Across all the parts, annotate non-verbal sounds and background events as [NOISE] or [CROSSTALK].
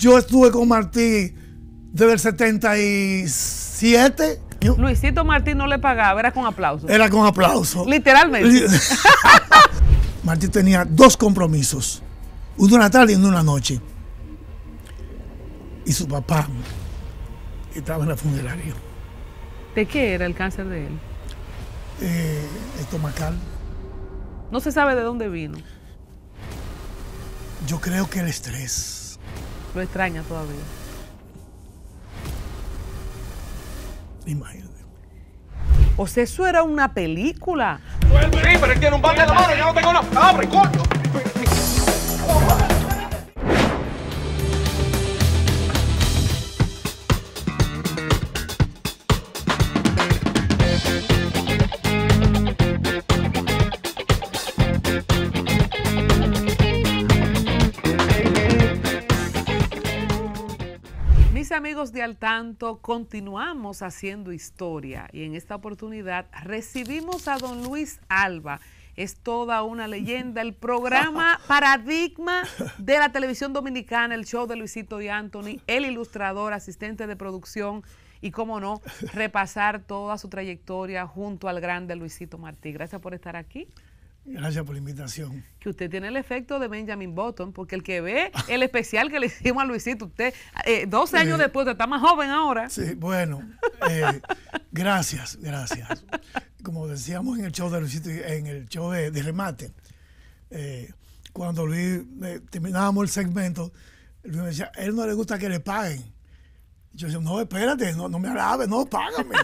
Yo estuve con Martí desde el 77. Luisito Martí no le pagaba, era con aplauso. Era con aplauso. Literalmente. [LAUGHS] Martí tenía dos compromisos, uno una tarde y uno una noche. Y su papá estaba en el funerario. ¿De qué era el cáncer de él? Eh, estomacal. No se sabe de dónde vino. Yo creo que el estrés. Lo extraña todavía. Imagínate. O sea, eso era una película. Sí, pero él tiene un bate de la mano, yo no tengo nada. ¡Abre, coño! amigos de Al Tanto, continuamos haciendo historia y en esta oportunidad recibimos a don Luis Alba. Es toda una leyenda, el programa [LAUGHS] paradigma de la televisión dominicana, el show de Luisito y Anthony, el ilustrador, asistente de producción y, cómo no, repasar toda su trayectoria junto al grande Luisito Martí. Gracias por estar aquí. Gracias por la invitación. Que usted tiene el efecto de Benjamin Button, porque el que ve el especial que le hicimos a Luisito, usted eh, 12 años eh, después, está más joven ahora. Sí, bueno, eh, gracias, gracias. Como decíamos en el show de Luisito, en el show de, remate, eh, cuando Luis terminábamos el segmento, Luis me decía, a él no le gusta que le paguen. Yo decía, no, espérate, no, me alabes, no, págame.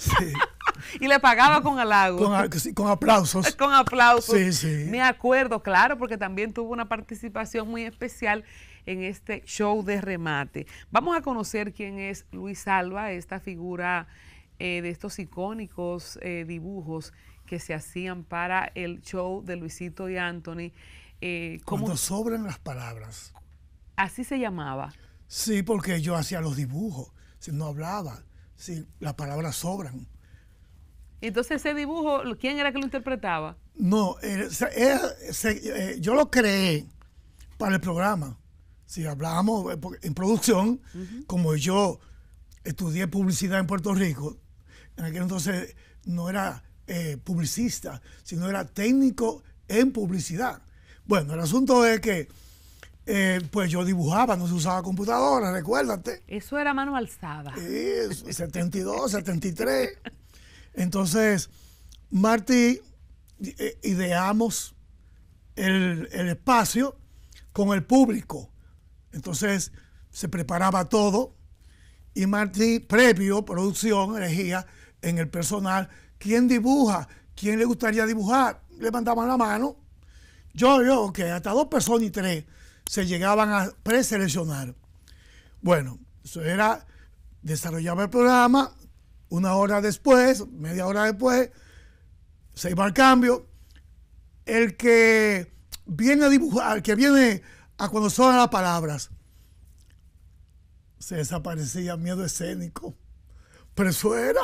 [LAUGHS] y le pagaba con halago. Con, con aplausos. [LAUGHS] con aplausos. Sí, sí. Me acuerdo, claro, porque también tuvo una participación muy especial en este show de remate. Vamos a conocer quién es Luis Alba, esta figura eh, de estos icónicos eh, dibujos que se hacían para el show de Luisito y Anthony. Eh, Cuando sobran las palabras. Así se llamaba. Sí, porque yo hacía los dibujos, si no hablaba, si las palabras sobran. Entonces ese dibujo, ¿quién era que lo interpretaba? No, eh, yo lo creé para el programa. Si hablábamos eh, en producción, como yo estudié publicidad en Puerto Rico, en aquel entonces no era eh, publicista, sino era técnico en publicidad. Bueno, el asunto es que pues yo dibujaba, no se usaba computadora, recuérdate. Eso era mano alzada. Sí, 72, 73. [LAUGHS] Entonces, Marty eh, ideamos el, espacio con el público. Entonces, se preparaba todo y Marty, previo, producción, elegía en el personal quién dibuja, quién le gustaría dibujar. Levantaban la mano. Yo, yo, que hasta dos personas y tres se llegaban a preseleccionar. Bueno, eso era, desarrollaba el programa, una hora después, media hora después, se iba al cambio. El que viene a dibujar, el que viene a cuando las palabras, se desaparecía miedo escénico. Pero eso era.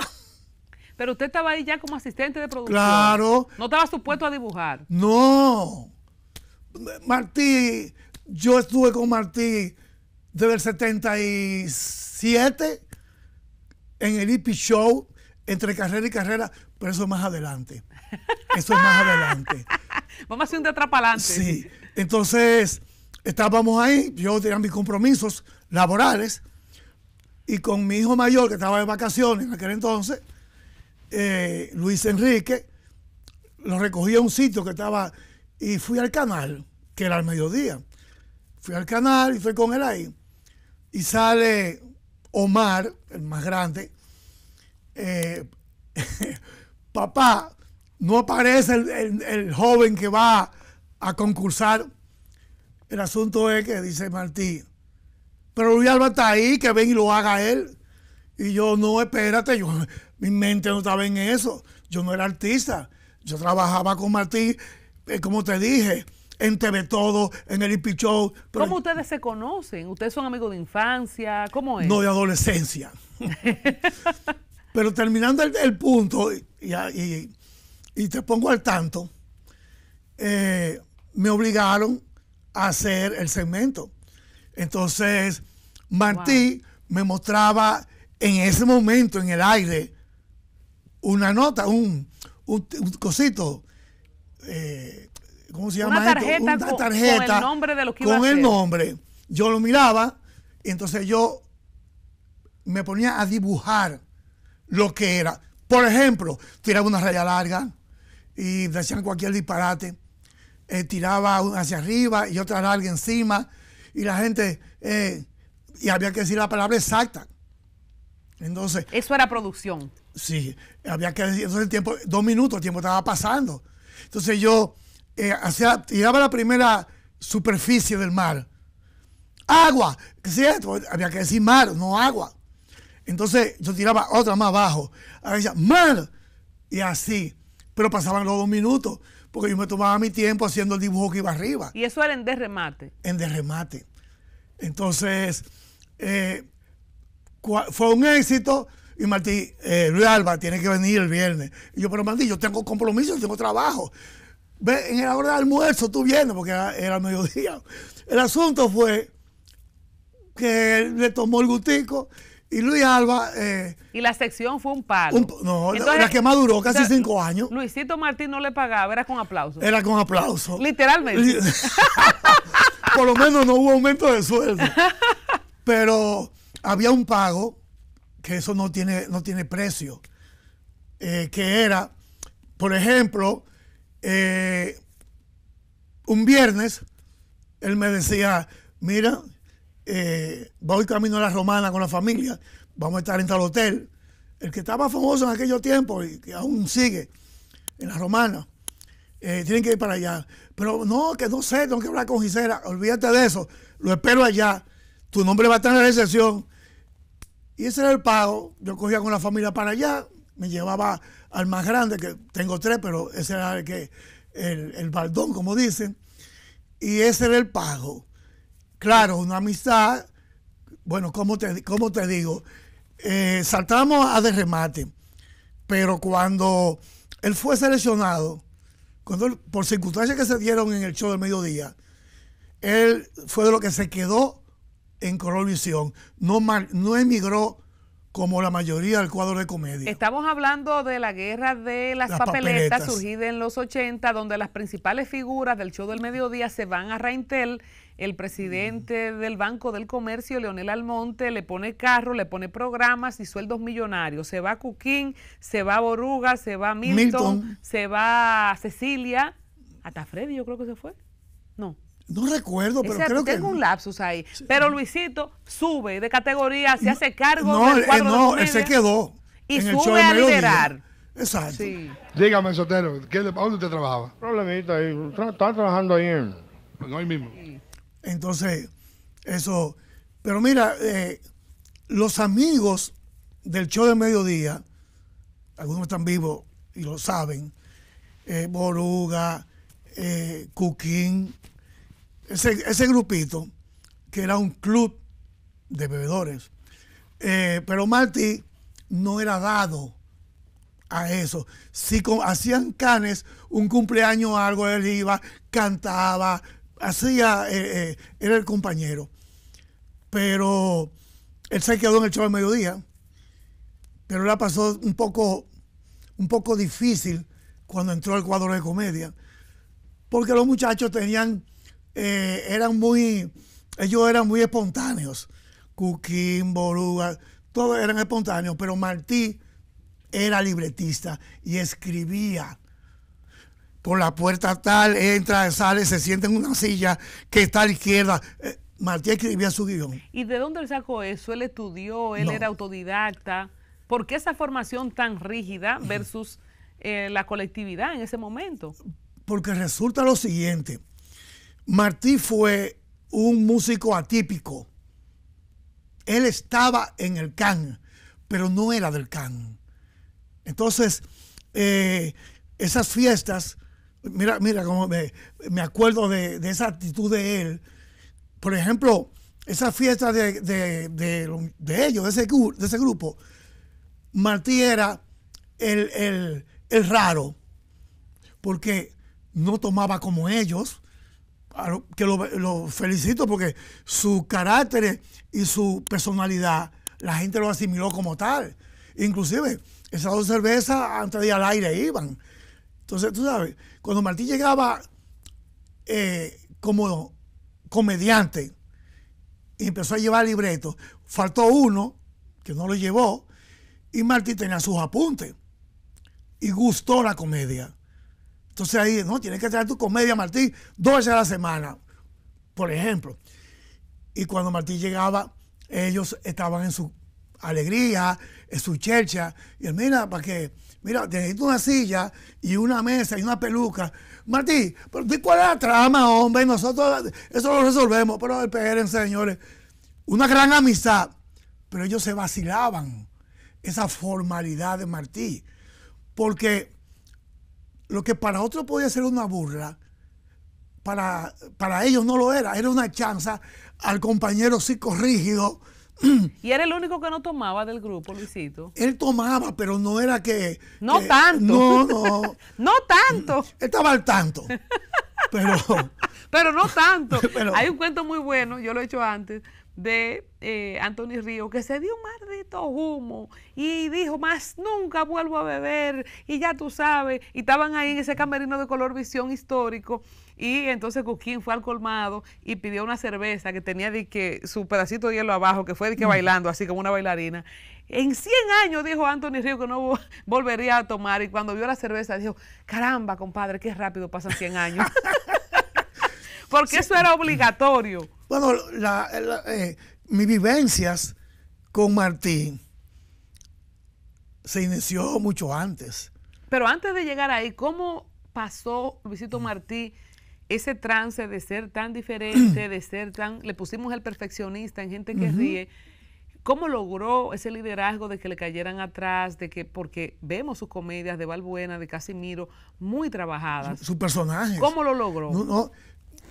Pero usted estaba ahí ya como asistente de producción. Claro. No estaba supuesto a dibujar. No. Martí, yo estuve con Martí desde el 77 en el ip show entre carrera y carrera, pero eso es más adelante. Eso es más adelante. [LAUGHS] Vamos a hacer un de Sí. Entonces, estábamos ahí, yo tenía mis compromisos laborales y con mi hijo mayor, que estaba de vacaciones en aquel entonces, eh, Luis Enrique, lo recogí a un sitio que estaba y fui al canal, que era al mediodía. Fui al canal y fui con él ahí. Y sale Omar, el más grande, eh, [LAUGHS] papá, no aparece el, joven que va a concursar. El asunto es que dice Martí, pero Luis Alba está ahí, que ven y lo haga él. Y yo, no, espérate, yo, [LAUGHS] mi mente no estaba en eso. Yo no era artista. Yo trabajaba con Martí, eh, como te dije, en TV Todo, en el IP Show. ¿Cómo ustedes se conocen? ¿Ustedes son amigos de infancia? ¿Cómo es? No, de adolescencia. [LAUGHS] pero terminando el, punto, y, te pongo al tanto, eh, me obligaron a hacer el segmento. Entonces, Martí me mostraba en ese momento, en el aire, una nota, un, cosito. Eh, ¿cómo se llama? Una tarjeta, Una tarjeta con, el nombre de los que iba hacer. el nombre. Yo lo miraba, y entonces yo me ponía a dibujar lo que era. Por ejemplo, tiraba una raya larga y decían cualquier disparate. Eh, tiraba una hacia arriba y otra larga encima. Y la gente, eh, y había que decir la palabra exacta. Entonces. Eso era producción. Sí, había que decir, entonces el tiempo, dos minutos, el tiempo estaba pasando. Entonces yo eh, tiraba la primera superficie del mar. Agua, cierto? Había que decir mar, no agua. Entonces yo tiraba otra más abajo. a decía, mar. Y así. Pero pasaban los dos minutos, porque yo me tomaba mi tiempo haciendo el dibujo que iba arriba. Y eso era en derremate. En derremate. Entonces, eh, fue un éxito. Y Martí, eh, Luis Alba tiene que venir el viernes. yo, pero Martí, yo tengo compromisos, tengo trabajo en la hora de almuerzo tú vienes, porque era, mediodía. El asunto fue que le tomó el gustico y Luis Alba. Eh, y la sección fue un palo. no, la que más duró casi cinco años. Luisito Martín no le pagaba, era con aplauso. Era con aplauso. Literalmente. [LAUGHS] Por lo menos no hubo aumento de sueldo. [LAUGHS] Pero había un pago, que eso no tiene, no tiene precio, eh, que era, por ejemplo, eh, un viernes él me decía, mira, eh, voy camino a la romana con la familia, vamos a estar en tal hotel. El que estaba famoso en aquellos tiempos y que aún sigue en la romana, eh, tienen que ir para allá. Pero no, que no sé, tengo que hablar con Gisela, olvídate de eso, lo espero allá, tu nombre va a estar en la recepción. Y ese era el pago, yo cogía con la familia para allá, me llevaba al más grande, que tengo tres, pero ese era el que, el, baldón, como dicen, y ese era el pago. Claro, una amistad, bueno, como te, cómo te digo? Eh, saltamos a de remate, pero cuando él fue seleccionado, cuando por circunstancias que se dieron en el show del mediodía, él fue de lo que se quedó en Color no emigró como la mayoría del cuadro de comedia. Estamos hablando de la guerra de las, papeletas, surgida en los 80, donde las principales figuras del show del mediodía se van a Reintel El presidente del Banco del Comercio, Leonel Almonte, le pone carro, le pone programas y sueldos millonarios. Se va a Cuquín, se va a Boruga, se va a Milton, se va a Cecilia, hasta Freddy yo creo que se fue. No recuerdo, pero creo que. Tengo un lapsus ahí. Pero Luisito sube de categoría, se hace cargo no, del eh, cuadro no, él se quedó. Y sube a liderar. Exacto. Dígame, Sotero, ¿qué, ¿a dónde usted trabajaba? Problemita ahí. Estaba trabajando ahí en. No, ahí mismo. Entonces, eso. Pero mira, eh, los amigos del show de mediodía, algunos están vivos y lo saben, eh, Boruga, eh, Cuquín, ese, grupito, que era un club de bebedores, eh, pero Martí no era dado a eso. Si hacían canes, un cumpleaños o algo, él iba, cantaba, hacía, eh, eh, era el compañero. Pero él se quedó en el show de mediodía, pero la pasó un poco, un poco difícil cuando entró al cuadro de comedia, porque los muchachos tenían eh, eran muy, ellos eran muy espontáneos. Cuquín, Boruga, todos eran espontáneos, pero Martí era libretista y escribía. Por la puerta tal, entra, sale, se siente en una silla que está a la izquierda. Eh, Martí escribía su guión. ¿Y de dónde él sacó eso? ¿Él estudió? ¿Él era autodidacta? ¿Por qué esa formación tan rígida versus eh, la colectividad en ese momento? Porque resulta lo siguiente, Martí fue un músico atípico. Él estaba en el CAN, pero no era del CAN. Entonces, eh, esas fiestas, mira, mira cómo me, acuerdo de, esa actitud de él. Por ejemplo, esas fiestas de, de, ellos, de ese, de ese grupo, Martí era el, el raro, porque no tomaba como ellos que lo, felicito porque su carácter y su personalidad, la gente lo asimiló como tal. Inclusive, esas dos cervezas antes de ir al aire iban. Entonces, tú sabes, cuando Martín llegaba eh, como comediante y empezó a llevar libretos, faltó uno que no lo llevó y Martín tenía sus apuntes y gustó la comedia. Entonces ahí, no, tienes que traer tu comedia, Martí dos veces a la semana, por ejemplo. Y cuando Martí llegaba, ellos estaban en su alegría, en su chercha. Y él, mira, para que, mira, necesito una silla y una mesa y una peluca. Martí, pero ¿cuál es la trama, hombre? Nosotros eso lo resolvemos, pero espérense, señores. Una gran amistad, pero ellos se vacilaban esa formalidad de Martí, porque lo que para otros podía ser una burla, para, para ellos no lo era, era una chanza al compañero psico Rígido. ¿Y era el único que no tomaba del grupo, Luisito? Él tomaba, pero no era que... No tanto. No, no. [LAUGHS] no tanto. Estaba al tanto. [LAUGHS] Pero... pero no tanto. [LAUGHS] Hay un cuento muy bueno, yo lo he hecho antes, de eh, Anthony Río, que se dio un maldito humo y dijo, más nunca vuelvo a beber, y ya tú sabes, y estaban ahí en ese camerino de color visión histórico, y entonces coquín fue al colmado y pidió una cerveza que tenía de que su pedacito de hielo abajo, que fue de que mm. bailando, así como una bailarina. En 100 años dijo Anthony Río que no volvería a tomar, y cuando vio la cerveza dijo, caramba, compadre, qué rápido pasan 100 años. [LAUGHS] Porque eso era obligatorio. Bueno, la, eh, mis vivencias con Martín se inició mucho antes. Pero antes de llegar ahí, ¿cómo pasó Luisito Martín ese trance de ser tan diferente, de ser tan... Le pusimos el perfeccionista en gente que ríe. ¿Cómo logró ese liderazgo de que le cayeran atrás, de que, porque vemos sus comedias de Valbuena, de Casimiro, muy trabajadas? Sus personajes. personaje. ¿Cómo lo logró? No, no,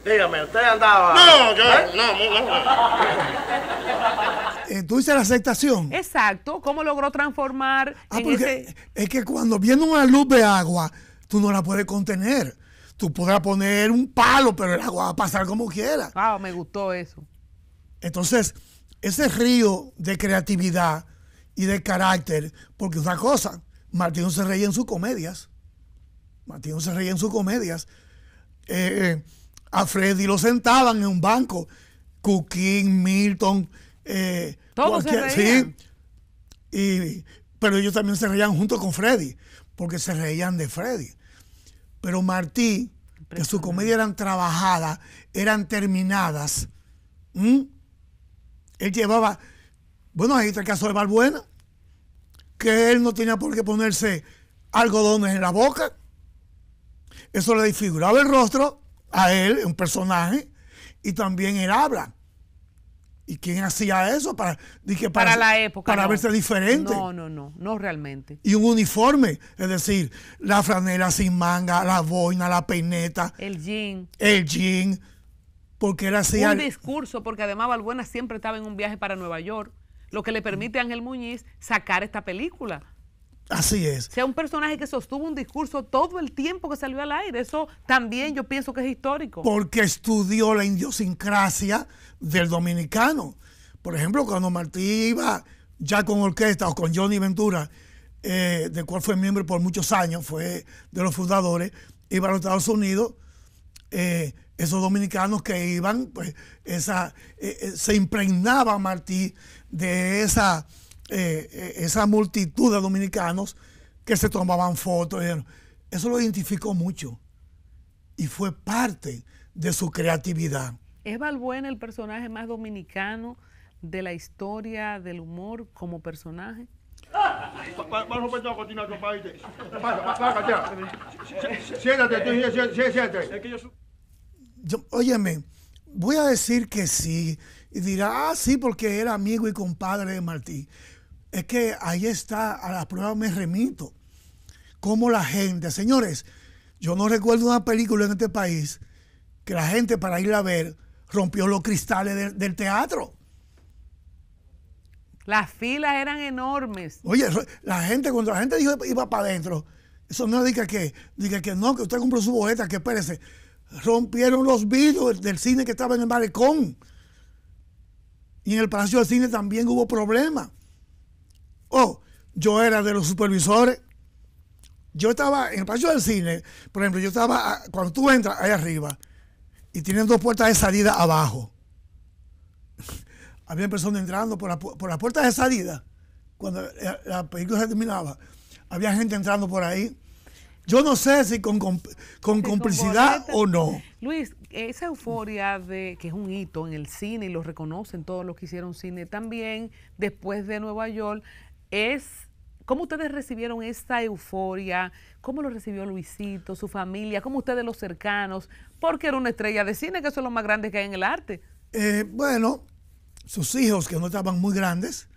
Dígame, usted andaba. No, yo, ¿Eh? no, no, no. Eh, tú dices la aceptación. Exacto. ¿Cómo logró transformar? Ah, porque es que cuando viene una luz de agua, tú no la puedes contener. Tú podrás poner un palo, pero el agua va a pasar como quiera. Ah, me gustó eso. Entonces, ese río de creatividad y de carácter, porque otra cosa, Martín se reía en sus comedias. Martín se reía en sus comedias. eh, eh a Freddy lo sentaban en un banco. Cuquín, Milton, eh, todos se pero ellos también se reían junto con Freddy, porque se reían de Freddy. Pero Martí, que su comedia eran trabajadas, eran terminadas. Él llevaba, bueno, ahí está el caso de Balbuena, que él no tenía por qué ponerse algodones en la boca. Eso le desfiguraba el rostro a él, un personaje, y también él habla. ¿Y quién hacía eso? Para, dije, para, la época. Para verse diferente. No, no, no, no realmente. Y un uniforme, es decir, la franela sin manga, la boina, la peineta. El jean. El jean. Porque él hacía... Un discurso, porque además Balbuena siempre estaba en un viaje para Nueva York, lo que le permite a Ángel Muñiz sacar esta película. Así es. sea, un personaje que sostuvo un discurso todo el tiempo que salió al aire. Eso también yo pienso que es histórico. Porque estudió la idiosincrasia del dominicano. Por ejemplo, cuando Martí iba ya con orquesta o con Johnny Ventura, eh, del cual fue miembro por muchos años, fue de los fundadores, iba a los Estados Unidos, eh, esos dominicanos que iban, pues esa, eh, se impregnaba Martí de esa eh, esa multitud de dominicanos que se tomaban fotos. Eso lo identificó mucho y fue parte de su creatividad. ¿Es Balbuena el personaje más dominicano de la historia del humor como personaje? para, para, Siéntate, siéntate. Óyeme, voy a decir que sí. Y dirá, ah, sí, porque era amigo y compadre de Martí. Es que ahí está, a la prueba me remito. Como la gente, señores, yo no recuerdo una película en este país que la gente para irla a ver rompió los cristales del teatro. Las filas eran enormes. Oye, la gente, cuando la gente dijo iba para adentro, eso no diga que, diga que no, que usted compró su boleta, que espérese. Rompieron los vidrios del cine que estaba en el malecón. Y en el Palacio del Cine también hubo problemas. Oh, yo era de los supervisores. Yo estaba en el patio del cine, por ejemplo, yo estaba, ah, cuando tú entras ahí arriba y tienen dos puertas de salida abajo. [LAUGHS] Había personas entrando por la, por puerta de salida, cuando eh, la, película se terminaba. Había gente entrando por ahí. Yo no sé si con, con, complicidad o no. Luis, esa euforia de que es un hito en el cine y lo reconocen todos los que hicieron cine también, después de Nueva York, es cómo ustedes recibieron esta euforia, cómo lo recibió Luisito, su familia, cómo ustedes los cercanos, porque era una estrella de cine, que son los más grandes que hay en el arte. Eh, bueno, sus hijos, que no estaban muy grandes,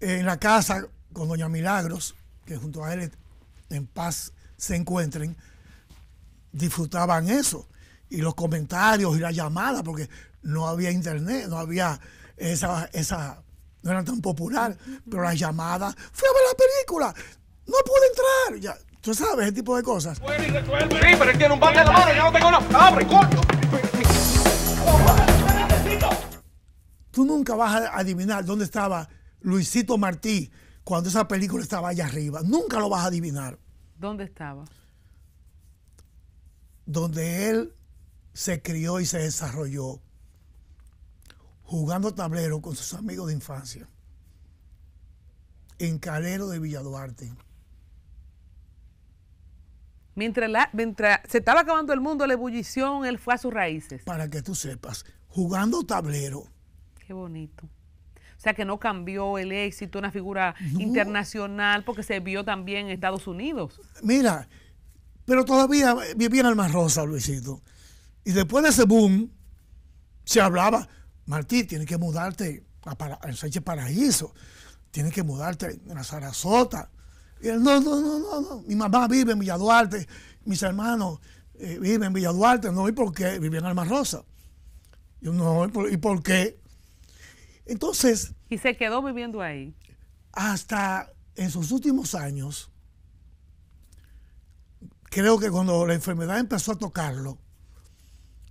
eh, en la casa con Doña Milagros, que junto a él en paz se encuentren, disfrutaban eso. Y los comentarios y las llamadas, porque no había internet, no había esa no era tan popular, pero la llamada. fui a ver la película, no pude entrar, ya, tú sabes, ese tipo de cosas. Tú nunca vas a adivinar dónde estaba Luisito Martí cuando esa película estaba allá arriba. Nunca lo vas a adivinar. ¿Dónde estaba? Donde él se crió y se desarrolló jugando tablero con sus amigos de infancia en Calero de Villaduarte. Mientras, mientras se estaba acabando el mundo, la ebullición, él fue a sus raíces. Para que tú sepas, jugando tablero. Qué bonito. O sea que no cambió el éxito, una figura internacional, porque se vio también en Estados Unidos. Mira, pero todavía vivía en Alma Rosa, Luisito. Y después de ese boom, se hablaba, Martí, tienes que mudarte a, para, Paraíso, tienes que mudarte a la Sarasota. Y no, no, no, no, mi mamá vive en Villa Duarte, mis hermanos eh, viven en Villa Duarte, no, ¿y por qué? Vivían en Alma Rosa. Yo, no, ¿y por, por qué? Entonces... Y se quedó viviendo ahí. Hasta en sus últimos años, creo que cuando la enfermedad empezó a tocarlo,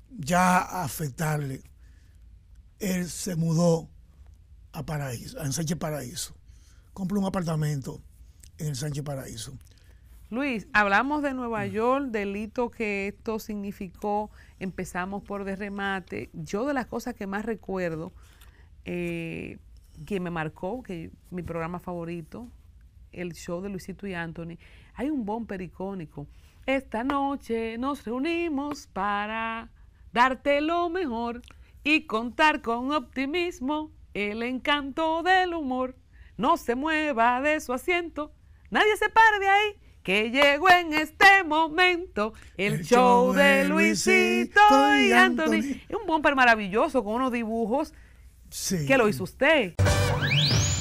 ya a afectarle, él se mudó a Paraíso, a Sánchez Paraíso. Compró un apartamento en el Sánchez Paraíso. Luis, hablamos de Nueva York, del hito que esto significó, empezamos por de remate. Yo de las cosas que más recuerdo, eh, que me marcó, que mi programa favorito, el show de Luisito y Anthony, hay un bumper icónico. Esta noche nos reunimos para darte lo mejor y contar con optimismo el encanto del humor. No se mueva de su asiento, nadie se pare de ahí, que llegó en este momento el, show, de Luisito, y Anthony. Un bumper maravilloso con unos dibujos que lo hizo usted.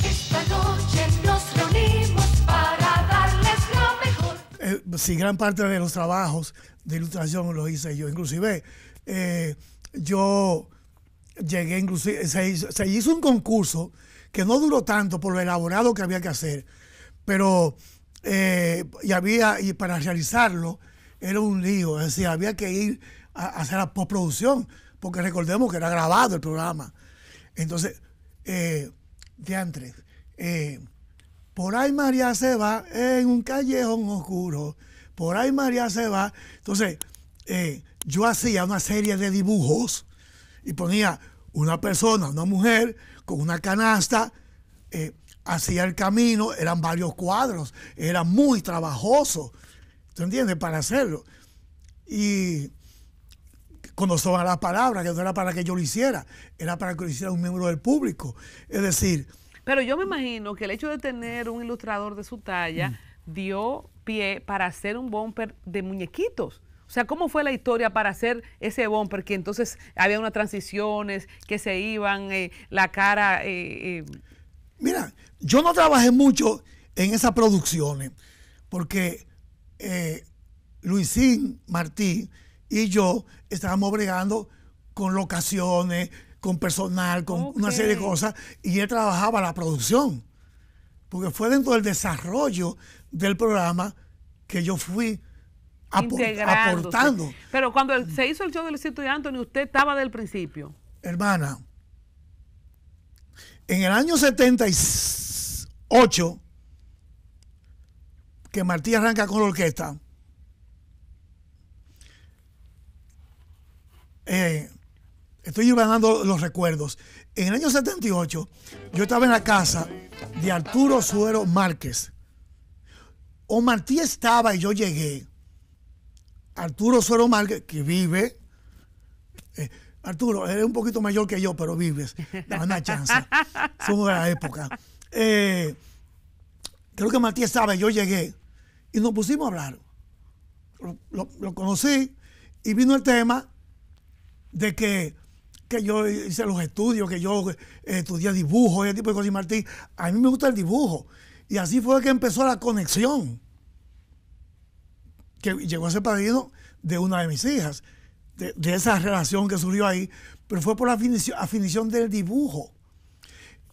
Esta noche nos reunimos para darles lo mejor. Eh, sí, gran parte de los trabajos de ilustración los hice yo. Inclusive, eh, yo llegué inclusive, se hizo, un concurso que no duró tanto por lo elaborado que había que hacer, pero eh, y había, y para realizarlo era un lío, es decir, había que ir a, hacer la postproducción, porque recordemos que era grabado el programa. Entonces, eh, diantres, eh, por ahí María se va en un callejón oscuro, por ahí María se va. Entonces, eh, yo hacía una serie de dibujos y ponía una persona, una mujer, con una canasta, eh, hacía el camino, eran varios cuadros, era muy trabajoso, ¿tú entiendes? Para hacerlo. Y cuando a la palabra, que no era para que yo lo hiciera, era para que lo hiciera un miembro del público. Es decir... Pero yo me imagino que el hecho de tener un ilustrador de su talla mm. dio pie para hacer un bumper de muñequitos o sea, ¿cómo fue la historia para hacer ese bumper? Que entonces había unas transiciones, que se iban, eh, la cara... Eh, eh. Mira, yo no trabajé mucho en esas producciones, porque Luisín Martín y yo estábamos bregando con locaciones, con personal, con una serie de cosas, y él trabajaba la producción. Porque fue dentro del desarrollo del programa que yo fui aportando. Pero cuando se hizo el show del sitio de Anthony, usted estaba del principio. Hermana, en el año 78, que Martí arranca con la orquesta, eh, estoy ganando los recuerdos. En el año 78, yo estaba en la casa de Arturo Suero Márquez. O Martí estaba y yo llegué. Arturo Suero Márquez, que vive. Eh, Arturo, eres un poquito mayor que yo, pero vives. Dame una chance. [LAUGHS] Somos de la época. Eh, creo que Martí sabe, yo llegué y nos pusimos a hablar. Lo, conocí y vino el tema de que, yo hice los estudios, que yo eh, estudié dibujo, y ese tipo de cosas. Y Martín, a mí me gusta el dibujo. Y así fue que empezó la conexión que llegó a ser padrino de una de mis hijas, de, esa relación que surgió ahí, pero fue por la afinición, del dibujo.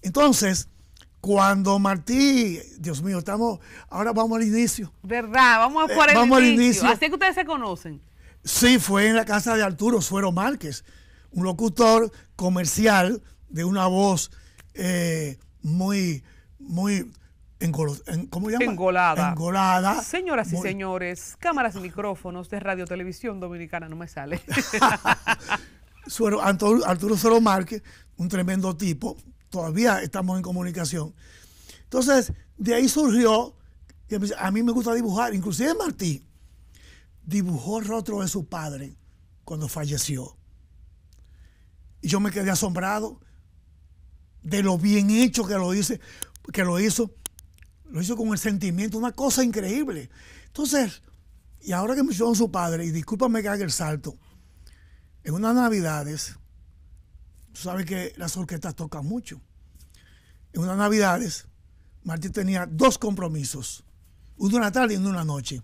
Entonces, cuando Martí, Dios mío, estamos, ahora vamos al inicio. ¿Verdad? Vamos eh, por el inicio. Al inicio. Así que ustedes se conocen. Sí, fue en la casa de Arturo Suero Márquez, un locutor comercial de una voz eh, muy, muy en, llama? Engolada. Engolada. Señoras y señores, cámaras y micrófonos de Radio Televisión Dominicana, no me sale. [LAUGHS] Arturo, Arturo Márquez, un tremendo tipo, todavía estamos en comunicación. Entonces, de ahí surgió, a mí me gusta dibujar, inclusive Martí dibujó el rostro de su padre cuando falleció. Y yo me quedé asombrado de lo bien hecho que lo hice, que lo hizo lo hizo con el sentimiento, una cosa increíble. Entonces, y ahora que mencionó su padre, y discúlpame que haga el salto, en unas navidades, tú sabes que las orquestas tocan mucho. En unas navidades, Martín tenía dos compromisos, uno en la tarde y uno en la noche.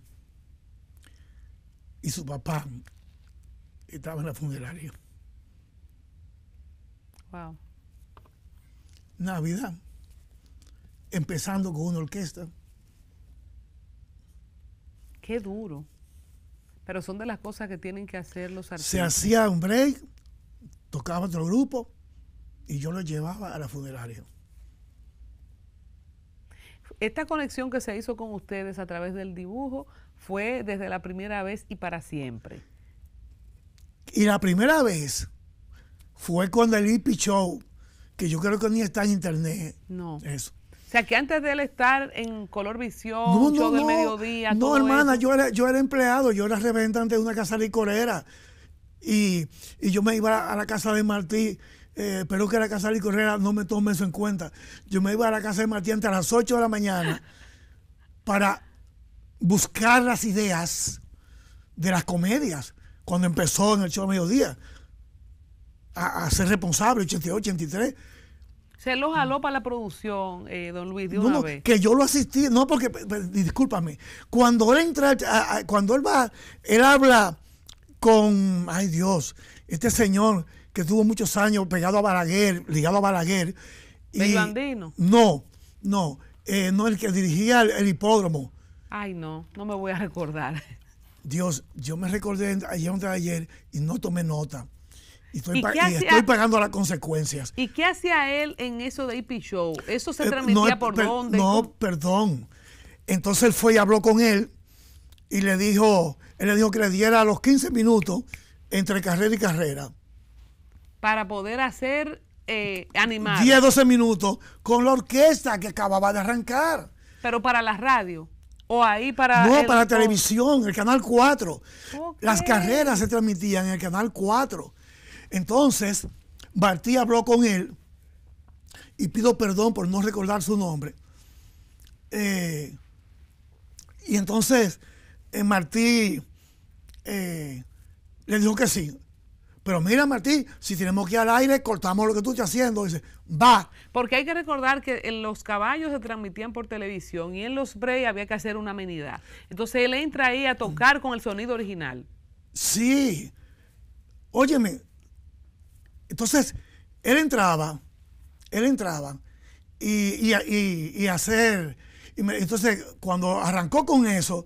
Y su papá estaba en la funeraria. Wow. Navidad empezando con una orquesta. Qué duro. Pero son de las cosas que tienen que hacer los artistas. Se hacía un break, tocaba otro grupo y yo lo llevaba a la funeraria. Esta conexión que se hizo con ustedes a través del dibujo fue desde la primera vez y para siempre. Y la primera vez fue con el hippie show, que yo creo que ni está en internet. No. Eso. O sea, que antes de él estar en Color Visión, todo el show no, mediodía. No, hermana, yo era, yo era empleado, yo era representante de una casa licorera. Y, y yo me iba a la casa de Martí eh, pero que la casa de no me tome eso en cuenta. Yo me iba a la casa de Martí antes a las 8 de la mañana para buscar las ideas de las comedias cuando empezó en el show mediodía a, a ser responsable, 88, 83. Se lo mm. jaló para la producción, eh, don Luis, de una no, Que yo lo asistí, no, porque, discúlpame, cuando él entra, cuando él va, él habla con, ay Dios, este señor que tuvo muchos años pegado a Balaguer, ligado a Balaguer. Y, No, no, eh, no, el que dirigía el, hipódromo. Ay, no, no me voy a recordar. Dios, yo me recordé ayer, ayer y no tomé nota. Y, estoy, pagando las consecuencias. ¿Y qué hacía él en eso de EP Show? ¿Eso se eh, transmitía por dónde? No, perdón. Entonces él fue y habló con él y le dijo, le dijo que le diera los 15 minutos entre carrera y carrera. Para poder hacer eh, animar. 10, 12 minutos con la orquesta que acababa de arrancar. Pero para la radio. O ahí para. No, para la televisión, el canal 4. Las carreras se transmitían en el canal 4. Entonces, Martí habló con él y pido perdón por no recordar su nombre. Eh, y entonces eh, Martí eh, le dijo que sí. Pero mira, Martí, si tenemos que ir al aire, cortamos lo que tú estás haciendo. Dice, va. Porque hay que recordar que en los caballos se transmitían por televisión y en los pre había que hacer una amenidad. Entonces él entra ahí a tocar con el sonido original. Sí. Óyeme, entonces, él entraba, él entraba y, y, hacer. entonces, cuando arrancó con eso,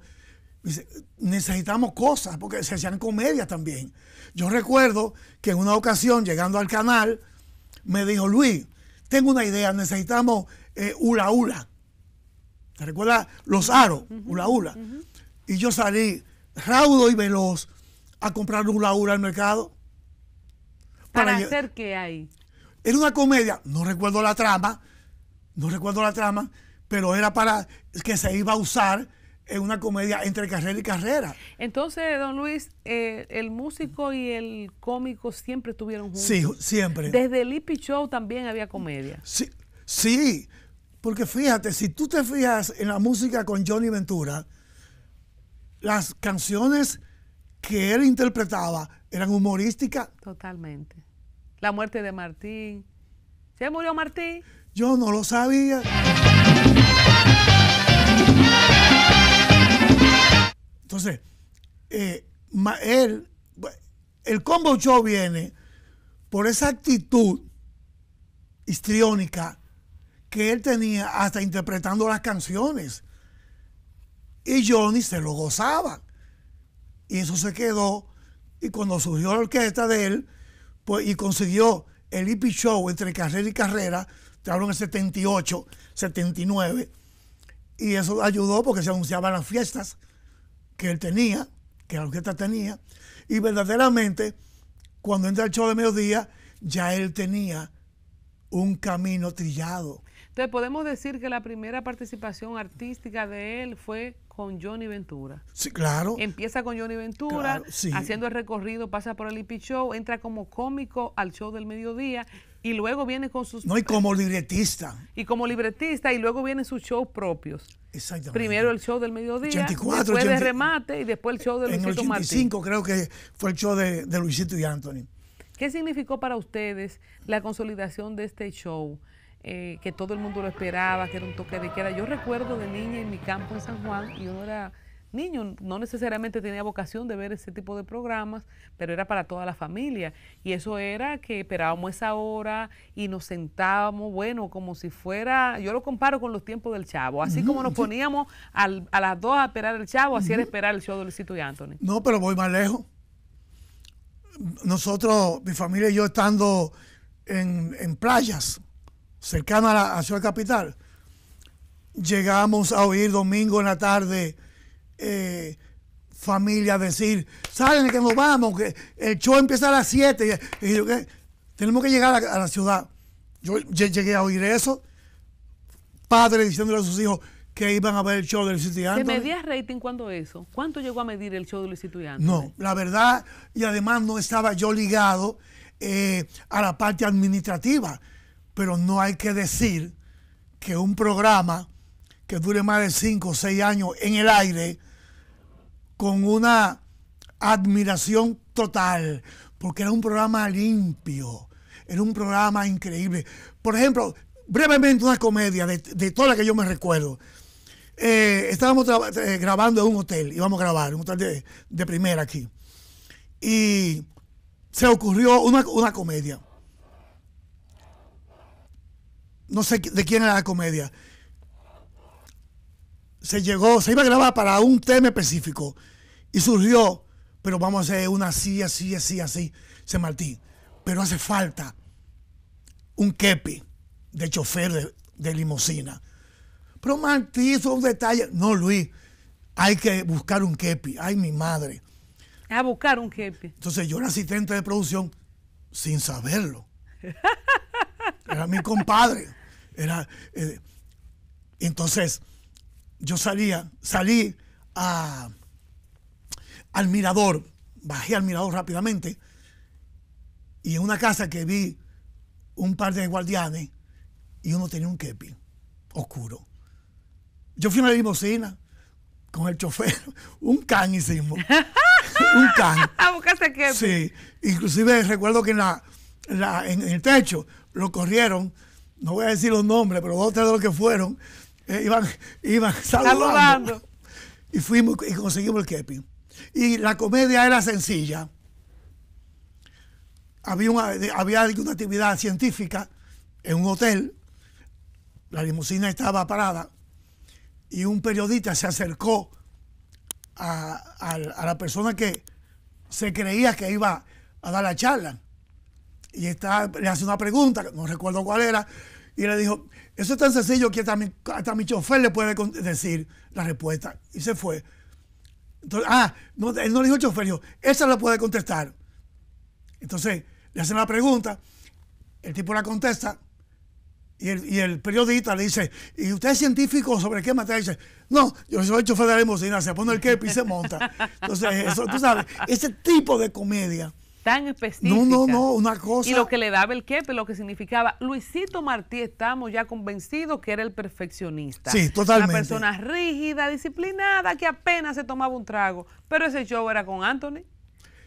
necesitamos cosas, porque se hacían comedias también. Yo recuerdo que en una ocasión, llegando al canal, me dijo, Luis, tengo una idea, necesitamos eh, hula ¿Te recuerdas? Los aros, ula Y yo salí raudo y veloz a comprar hula hula al mercado. ¿Para, hacer qué ahí? Era una comedia, no recuerdo la trama, no recuerdo la trama, pero era para que se iba a usar en una comedia entre carrera y carrera. Entonces, don Luis, eh, el músico y el cómico siempre estuvieron juntos. Sí, siempre. Desde el Hippie Show también había comedia. Sí, sí, porque fíjate, si tú te fijas en la música con Johnny Ventura, las canciones que él interpretaba eran humorísticas. Totalmente. La muerte de Martín. ¿Se murió Martín? Yo no lo sabía. Entonces, eh, él, el combo show viene por esa actitud histriónica que él tenía hasta interpretando las canciones. Y Johnny se lo gozaba. Y eso se quedó. Y cuando surgió la orquesta de él, pues, y consiguió el ip e show entre carrera y carrera, te en el 78, 79, y eso ayudó porque se anunciaban las fiestas que él tenía, que la orquesta tenía, y verdaderamente, cuando entra el show de mediodía, ya él tenía un camino trillado. Entonces podemos decir que la primera participación artística de él fue con Johnny Ventura. Sí, claro. Empieza con Johnny Ventura, haciendo el recorrido, pasa por el IP Show, entra como cómico al show del mediodía y luego viene con sus... No, y como libretista. Y como libretista y luego vienen sus shows propios. Exactamente. Primero el show del mediodía, 84, después de remate y después el show de Luisito Martín. En el 85 creo que fue el show de Luisito y Anthony. ¿Qué significó para ustedes la consolidación de este show? Eh, que todo el mundo lo esperaba, que era un toque de queda. Yo recuerdo de niña en mi campo en San Juan y yo era niño, no necesariamente tenía vocación de ver ese tipo de programas, pero era para toda la familia. Y eso era que esperábamos esa hora y nos sentábamos, bueno, como si fuera, yo lo comparo con los tiempos del chavo, así como nos poníamos a las dos a esperar el chavo, así era esperar el show de Luisito y Anthony. No, pero voy más lejos. Nosotros, mi familia y yo estando en playas, cercana a la, ciudad capital, llegamos a oír domingo en la tarde eh, familia decir, salen que nos vamos, que el show empieza a las 7, tenemos que llegar a, la ciudad. Yo, llegué a oír eso, padres diciéndole a sus hijos, que iban a ver el show del Luisito y medía rating cuando eso? ¿Cuánto llegó a medir el show del Luisito No, la verdad, y además no estaba yo ligado eh, a la parte administrativa pero no hay que decir que un programa que dure más de cinco o seis años en el aire, con una admiración total, porque era un programa limpio, era un programa increíble. Por ejemplo, brevemente una comedia de, de la que yo me recuerdo. Eh, estábamos eh, grabando en un hotel, íbamos a grabar, un hotel de, primera aquí. Y se ocurrió una comedia no sé de quién era la comedia. Se llegó, se iba a grabar para un tema específico y surgió, pero vamos a hacer una así, así, así, así, se Martín. Pero hace falta un kepi de chofer de, de limosina. Pero Martín, un detalle, No, Luis, hay que buscar un kepi. Ay, mi madre. A ah, buscar un kepi Entonces yo era asistente de producción sin saberlo. Era mi compadre. Era, eh, entonces, yo salía, salí a, al mirador, bajé al mirador rápidamente, y en una casa que vi un par de guardianes y uno tenía un kepi oscuro. Yo fui a la limusina con el chofer, [LAUGHS] un can hicimos. [LAUGHS] un can. A buscarse kepi. Sí, inclusive recuerdo que la, en, en el techo lo corrieron no voy a decir los nombres, pero dos de los que fueron, eh, iban, iban [LAUGHS] saludando. Y fuimos y conseguimos el kepi. Y la comedia era sencilla. Había una, había una actividad científica en un hotel. La limusina estaba parada. Y un periodista se acercó a la persona que se creía que iba a dar la charla y está, le hace una pregunta, no recuerdo cuál era, y le dijo, eso es tan sencillo que hasta mi, hasta chofer le puede decir la respuesta. Y se fue. Entonces, ah, no, él no le dijo al chofer, dijo, esa la puede contestar. Entonces, le hacen la pregunta, el tipo la contesta, y el, periodista le dice, ¿y usted es científico sobre qué materia? dice, no, yo soy el chofer de la limusina, se pone el kepi y se monta. Entonces, tú sabes, ese tipo de comedia tan específica. No, no, no, una cosa. Y lo que le daba el quepe, lo que significaba. Luisito Martí, estamos ya convencidos que era el perfeccionista. Sí, totalmente. Una persona rígida, disciplinada, que apenas se tomaba un trago. Pero ese show era con Anthony.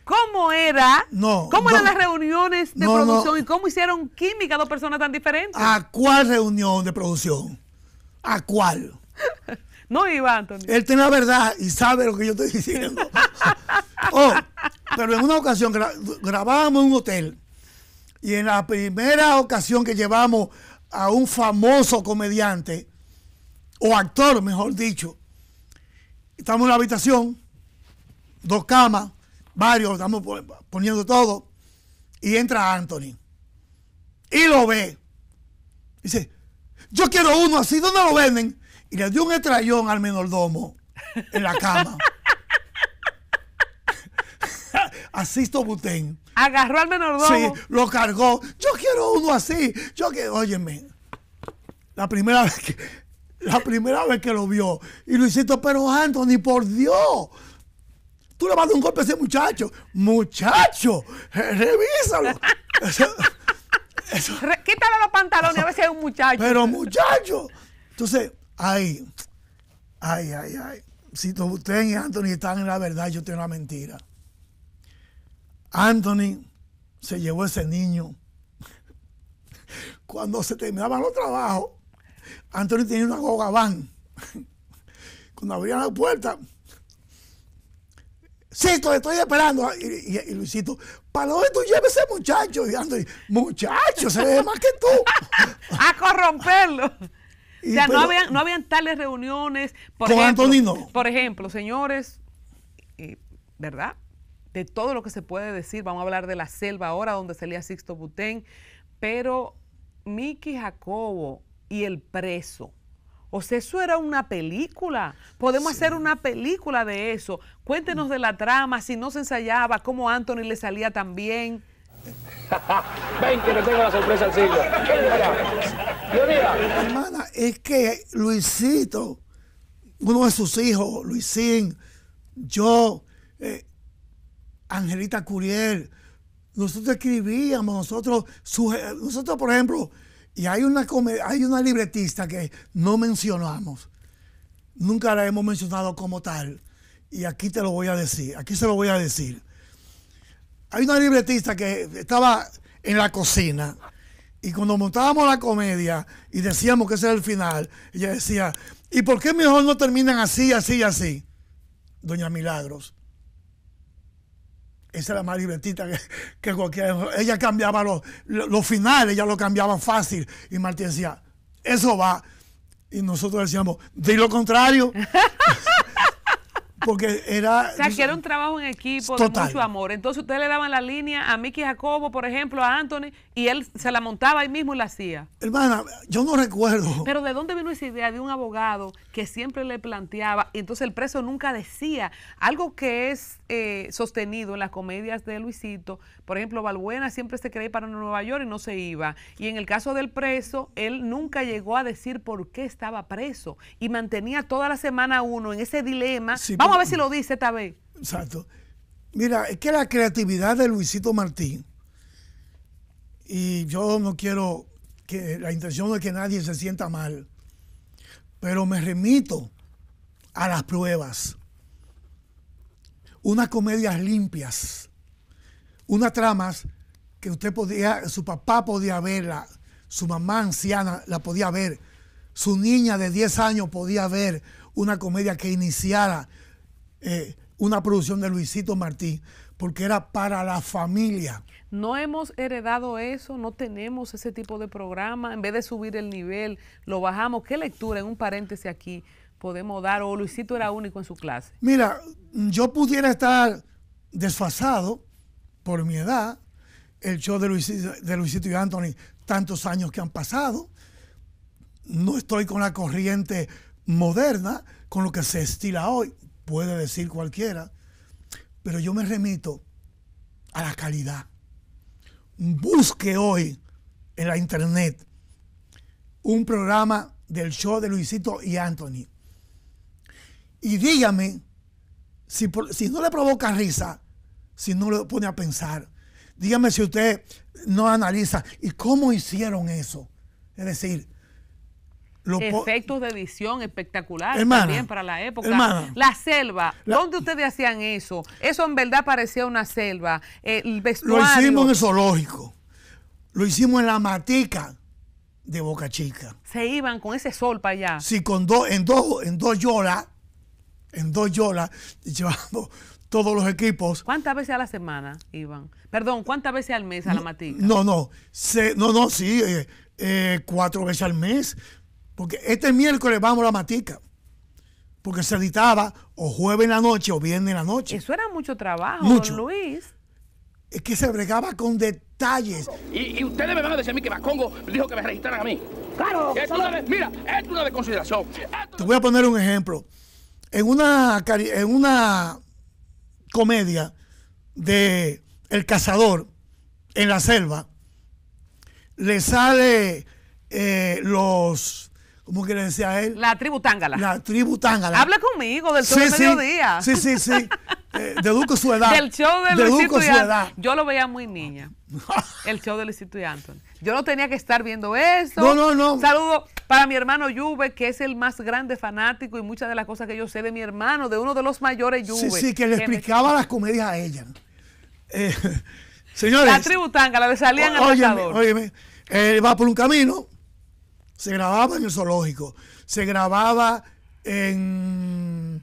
¿Cómo era? No. ¿Cómo eran las reuniones de producción y cómo hicieron química dos personas tan diferentes? ¿A cuál reunión de producción? ¿A cuál? No iba, Anthony. Él tiene la verdad y sabe lo que yo estoy diciendo. [LAUGHS] Oh, pero en una ocasión grabamos grabábamos en un hotel y en la primera ocasión que llevamos a un famoso comediante, o actor, mejor dicho, estamos en la habitación, dos camas, varios, estamos poniendo todo, y entra Anthony. Y lo ve. Dice, yo quiero uno así, ¿dónde lo venden? y le dio un estrellón al menordomo en la cama. [LAUGHS] Asisto Butén. Agarró al menordomo. Sí, lo cargó. Yo quiero uno así. Yo quiero... óyeme, la primera vez que, la primera vez que lo vio. Y Luisito, pero Anthony, por Dios. Tú le vas a dar un golpe a ese muchacho. Muchacho, revísalo. [LAUGHS] Quítale los pantalones a ver si es un muchacho. Pero muchacho. Entonces, ay, ay, ay, ay. Si usted y Anthony están en la verdad, yo tengo una mentira. Anthony se llevó ese niño. Cuando se terminaban los trabajos, Anthony tenía una gogabán. Cuando abrían la puerta, si te estoy esperando. Y, Luisito, ¿para dónde tú lleves ese muchacho? Y Anthony, muchacho, se ve más que tú. [LAUGHS] a corromperlo no, habían, no habían tales reuniones. Por ejemplo, Por ejemplo, señores, ¿verdad? De todo lo que se puede decir, vamos a hablar de la selva ahora, donde salía Sixto Butén, pero Miki Jacobo y el preso. O sea, eso era una película. Podemos hacer una película de eso. Cuéntenos de la trama, si no se ensayaba, cómo Anthony le salía tan bien. [LAUGHS] Ven que tengo la sorpresa al siglo. Leonida. Hermana, es que Luisito, uno de sus hijos, Luisín, yo, eh, Angelita Curiel, nosotros escribíamos, nosotros, nosotros por ejemplo, y hay una, hay una libretista que no mencionamos, nunca la hemos mencionado como tal, y aquí te lo voy a decir, aquí se lo voy a decir. Hay una libretista que estaba en la cocina y cuando montábamos la comedia y decíamos que ese era el final, ella decía, ¿y por qué mejor no terminan así, así, así? Doña Milagros. Esa era más libretista que, cualquiera. Ella cambiaba los, los finales, ella lo cambiaba fácil. Y Martín decía, eso va. Y nosotros decíamos, di lo contrario. [LAUGHS] Porque era. O sea, que era un trabajo en equipo de mucho amor. Entonces ustedes le daban la línea a Mickey Jacobo, por ejemplo, a Anthony, y él se la montaba ahí mismo y la hacía. Hermana, yo no recuerdo. Pero ¿de dónde vino esa idea de un abogado que siempre le planteaba? Y entonces el preso nunca decía algo que es eh, sostenido en las comedias de Luisito. Por ejemplo, Balbuena siempre se creía para Nueva York y no se iba. Y en el caso del preso, él nunca llegó a decir por qué estaba preso y mantenía toda la semana uno en ese dilema. Vamos a ver si lo dice esta vez. Exacto. Mira, es que la creatividad de Luisito Martín, y yo no quiero que la intención de es que nadie se sienta mal, pero me remito a las pruebas unas comedias limpias, unas tramas que usted podía, su papá podía verla, su mamá anciana la podía ver, su niña de 10 años podía ver una comedia que iniciara eh, una producción de Luisito Martí, porque era para la familia. No hemos heredado eso, no tenemos ese tipo de programa, en vez de subir el nivel, lo bajamos. ¿Qué lectura, en un paréntesis aquí, podemos dar o Luisito era único en su clase? Mira, yo pudiera estar desfasado por mi edad, el show de Luisito, y Anthony, tantos años que han pasado, no estoy con la corriente moderna, con lo que se estila hoy, puede decir cualquiera, pero yo me remito a la calidad. Busque hoy en la internet un programa del show de Luisito y Anthony. Y dígame si, no le provoca risa, si no lo pone a pensar. Dígame si usted no analiza. ¿Y cómo hicieron eso? Es decir, los efectos de visión espectaculares también para la época. la selva, ¿dónde ustedes hacían eso? Eso en verdad parecía una selva. vestuario. Lo hicimos en el zoológico. Lo hicimos en la matica de Boca Chica. Se iban con ese sol para allá. Sí, con dos, en dos, en dos yolas en dos yolas [LAUGHS] llevando todos los equipos. ¿Cuántas veces a la semana, Iván? Perdón, ¿cuántas veces al mes a la matica? No, no, no, no, sí, eh, eh, cuatro veces al mes, porque este miércoles vamos a la matica, porque se editaba o jueves en la noche o viernes en la noche. Eso era mucho trabajo, Luis. Es que se bregaba con detalles. Y, ustedes me van a decir a mí que Macongo dijo que me registraran a mí. Claro. Esto una mira, esto es una consideración Te voy a poner un ejemplo en una, en una comedia de El Cazador en la selva, le sale eh, los... ¿Cómo que le decía él? La tribu tángala. La tribu Habla conmigo del sí, de mediodía. Sí, sí, sí. [LAUGHS] Eh, su edad. El show de Luisito y Yo lo veía muy niña. El show de Luisito y Anton Yo no tenía que estar viendo eso. No, no, no. Saludo para mi hermano Juve, que es el más grande fanático y muchas de las cosas que yo sé de mi hermano, de uno de los mayores Juve. Sí, sí, que le explicaba las comedias a ella. Eh, [LAUGHS] señores. La tributanga, la de salían al Óyeme, óyeme. va por un camino. Se grababa en el zoológico. Se grababa en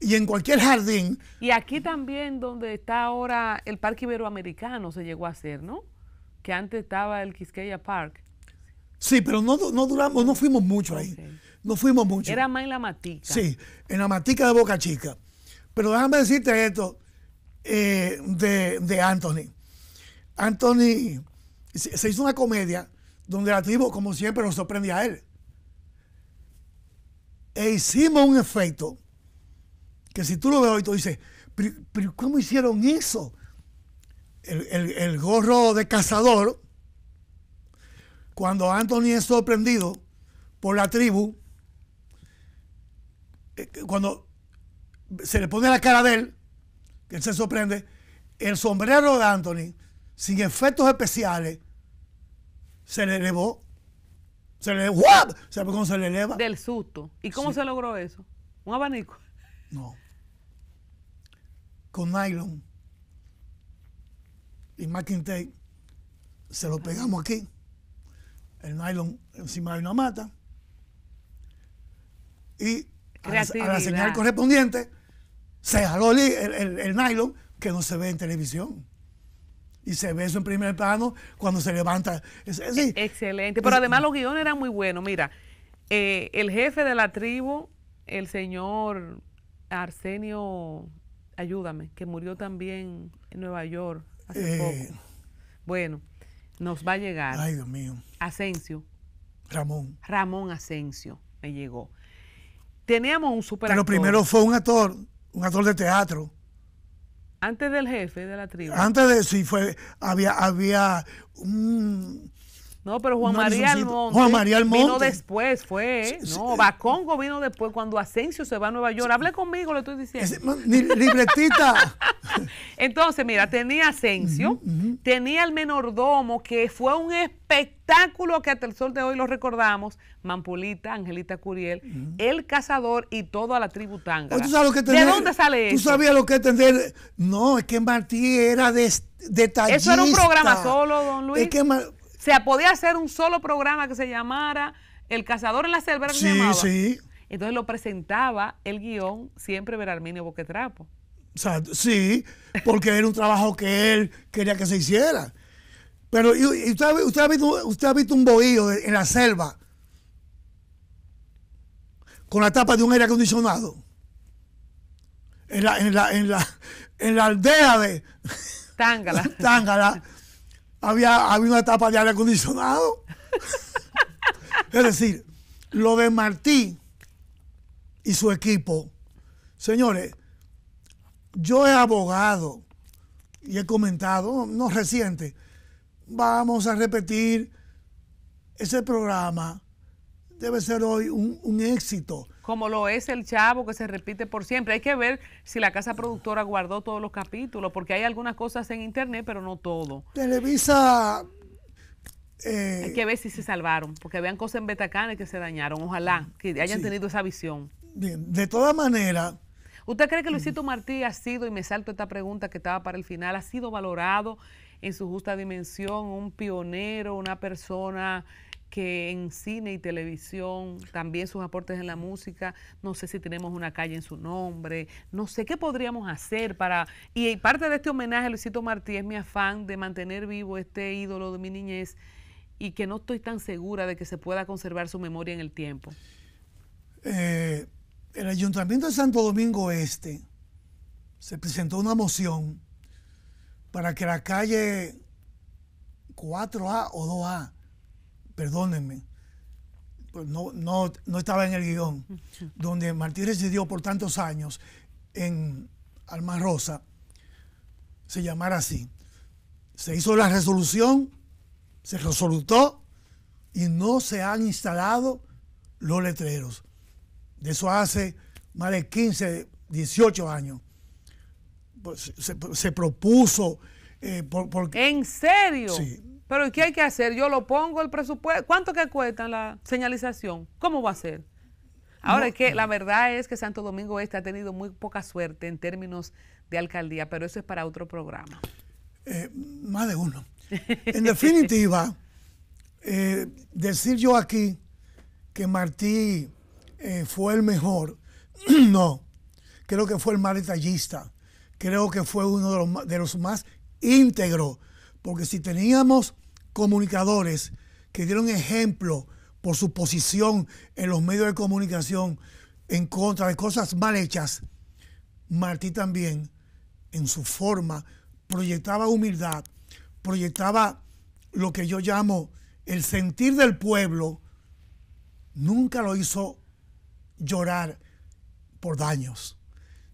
y en cualquier jardín. Y aquí también donde está ahora el Parque Iberoamericano se llegó a hacer, ¿no? Que antes estaba el Quisqueya Park. Sí, pero no, no duramos, no fuimos mucho ahí. No fuimos mucho. Era más en la matica. Sí, en la matica de Boca Chica. Pero déjame decirte esto eh, de, Anthony. Anthony se hizo una comedia donde la tribu, como siempre, nos sorprendía a él. E hicimos un efecto que si tú lo ves hoy, tú dices, ¿pero, cómo hicieron eso? El, gorro de cazador, cuando Anthony es sorprendido por la tribu, eh, eh, cuando se le pone la cara de él, que él se sorprende, el sombrero de Anthony, sin efectos especiales, se le elevó. Se le, ¿What? ¿Sabe cómo se le eleva? Del susto. ¿Y cómo se logró eso? ¿Un abanico? No con nylon y marking se lo pegamos aquí, el nylon encima de una mata, y a la, señal correspondiente se jaló el, nylon que no se ve en televisión. Y se ve eso en primer plano cuando se levanta. Excelente. Pero además los guiones eran muy buenos. Mira, eh, el jefe de la tribu, el señor Arsenio ayúdame, que murió también en Nueva York hace eh, poco. Bueno, nos va a llegar. Ay, Dios mío. Asensio. Ramón. Ramón Asensio me llegó. Teníamos un super Pero primero fue un actor, un actor de teatro. Antes del jefe de la tribu. Antes de, sí, fue, había, había un no, pero Juan María Almonte. Vino después, fue. ¿eh? no, Bacongo vino después cuando Asensio se va a Nueva York. Hable conmigo, le estoy diciendo. Libretita. [LAUGHS] Entonces, mira, tenía Asensio, tenía el menordomo, que fue un espectáculo que hasta el sol de hoy lo recordamos. Mampulita, Angelita Curiel, el cazador y toda la tribu tanga. ¿De dónde sale eso? ¿Tú sabías lo que entender? No, es que Martí era de detallista. Eso era un programa solo, don Luis. Es que sea, podía hacer un solo programa que se llamara El Cazador en la Selva, se Sí, Entonces lo presentaba el guión siempre Berarminio Boquetrapo. O sea, sí, porque era un trabajo que él quería que se hiciera. Pero y usted, ha visto, un bohío en la selva con la tapa de un aire acondicionado. En la, en la aldea de Tángala. [LAUGHS] Tángala había, una etapa de aire acondicionado. [LAUGHS] es decir, lo de Martí y su equipo, señores, yo he abogado y he comentado, no reciente, vamos a repetir ese programa, debe ser hoy un éxito como lo es el Chavo, que se repite por siempre. Hay que ver si la casa productora guardó todos los capítulos, porque hay algunas cosas en internet, pero no todo. Televisa... Eh, hay que ver si se salvaron, porque habían cosas en Betacanes que se dañaron. Ojalá que hayan tenido esa visión. Bien, de todas maneras... ¿Usted cree que Luisito mm. Martí ha sido, y me salto esta pregunta que estaba para el final, ha sido valorado en su justa dimensión, un pionero, una persona que en cine y televisión, también sus aportes en la música, no sé si tenemos una calle en su nombre, no sé qué podríamos hacer para... Y parte de este homenaje a Luisito Martí es mi afán de mantener vivo este ídolo de mi niñez y que no estoy tan segura de que se pueda conservar su memoria en el tiempo. Eh, el Ayuntamiento de Santo Domingo Este se presentó una moción para que la calle 4A o 2A perdónenme, pues no, no, no estaba en el guión, [LAUGHS] donde Martí residió por tantos años en Alma Rosa, se llamara así. Se hizo la resolución, se resolutó y no se han instalado los letreros. De eso hace más de 15, 18 años. Pues, se, propuso... Eh, ¿En serio? Sí, pero qué hay que hacer? Yo lo pongo el presupuesto. ¿Cuánto que cuesta la señalización? ¿Cómo va a ser? Ahora es que la verdad es que Santo Domingo Este ha tenido muy poca suerte en términos de alcaldía, pero eso es para otro programa. Eh, más de uno. En definitiva, eh, decir yo aquí que Martí eh, fue el mejor, [CLEARS THROAT] no. Creo que fue el más detallista. Creo que fue uno de los, de los más íntegro Porque si teníamos comunicadores que dieron ejemplo por su posición en los medios de comunicación en contra de cosas mal hechas, Martí también, en su forma, proyectaba humildad, proyectaba lo que yo llamo el sentir del pueblo, nunca lo hizo llorar por daños,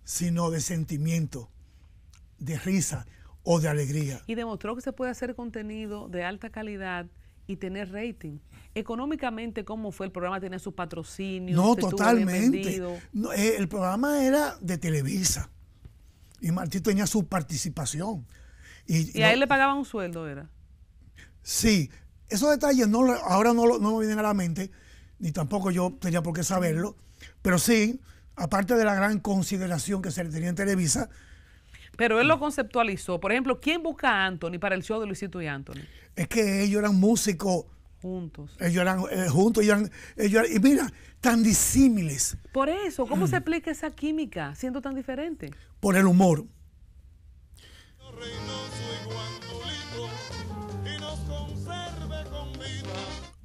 sino de sentimiento, de risa, o de alegría. Y demostró que se puede hacer contenido de alta calidad y tener rating. Económicamente, ¿cómo fue el programa? ¿Tenía sus patrocinios? No, totalmente. Eh, el programa era de Televisa y Martí tenía su participación. ¿Y, a él le pagaban un sueldo, era? Sí, esos detalles no, ahora no, no me vienen a la mente, ni tampoco yo tenía por qué saberlo, pero sí, aparte de la gran consideración que se le tenía en Televisa, pero él lo mm. conceptualizó. Por ejemplo, ¿quién busca a Anthony para el show de Luisito y Anthony? Es que ellos eran músicos. Juntos. Ellos eran eh, juntos, y mira, tan disímiles. Por eso, ¿cómo mm. se explica esa química siendo tan diferente? Por el humor.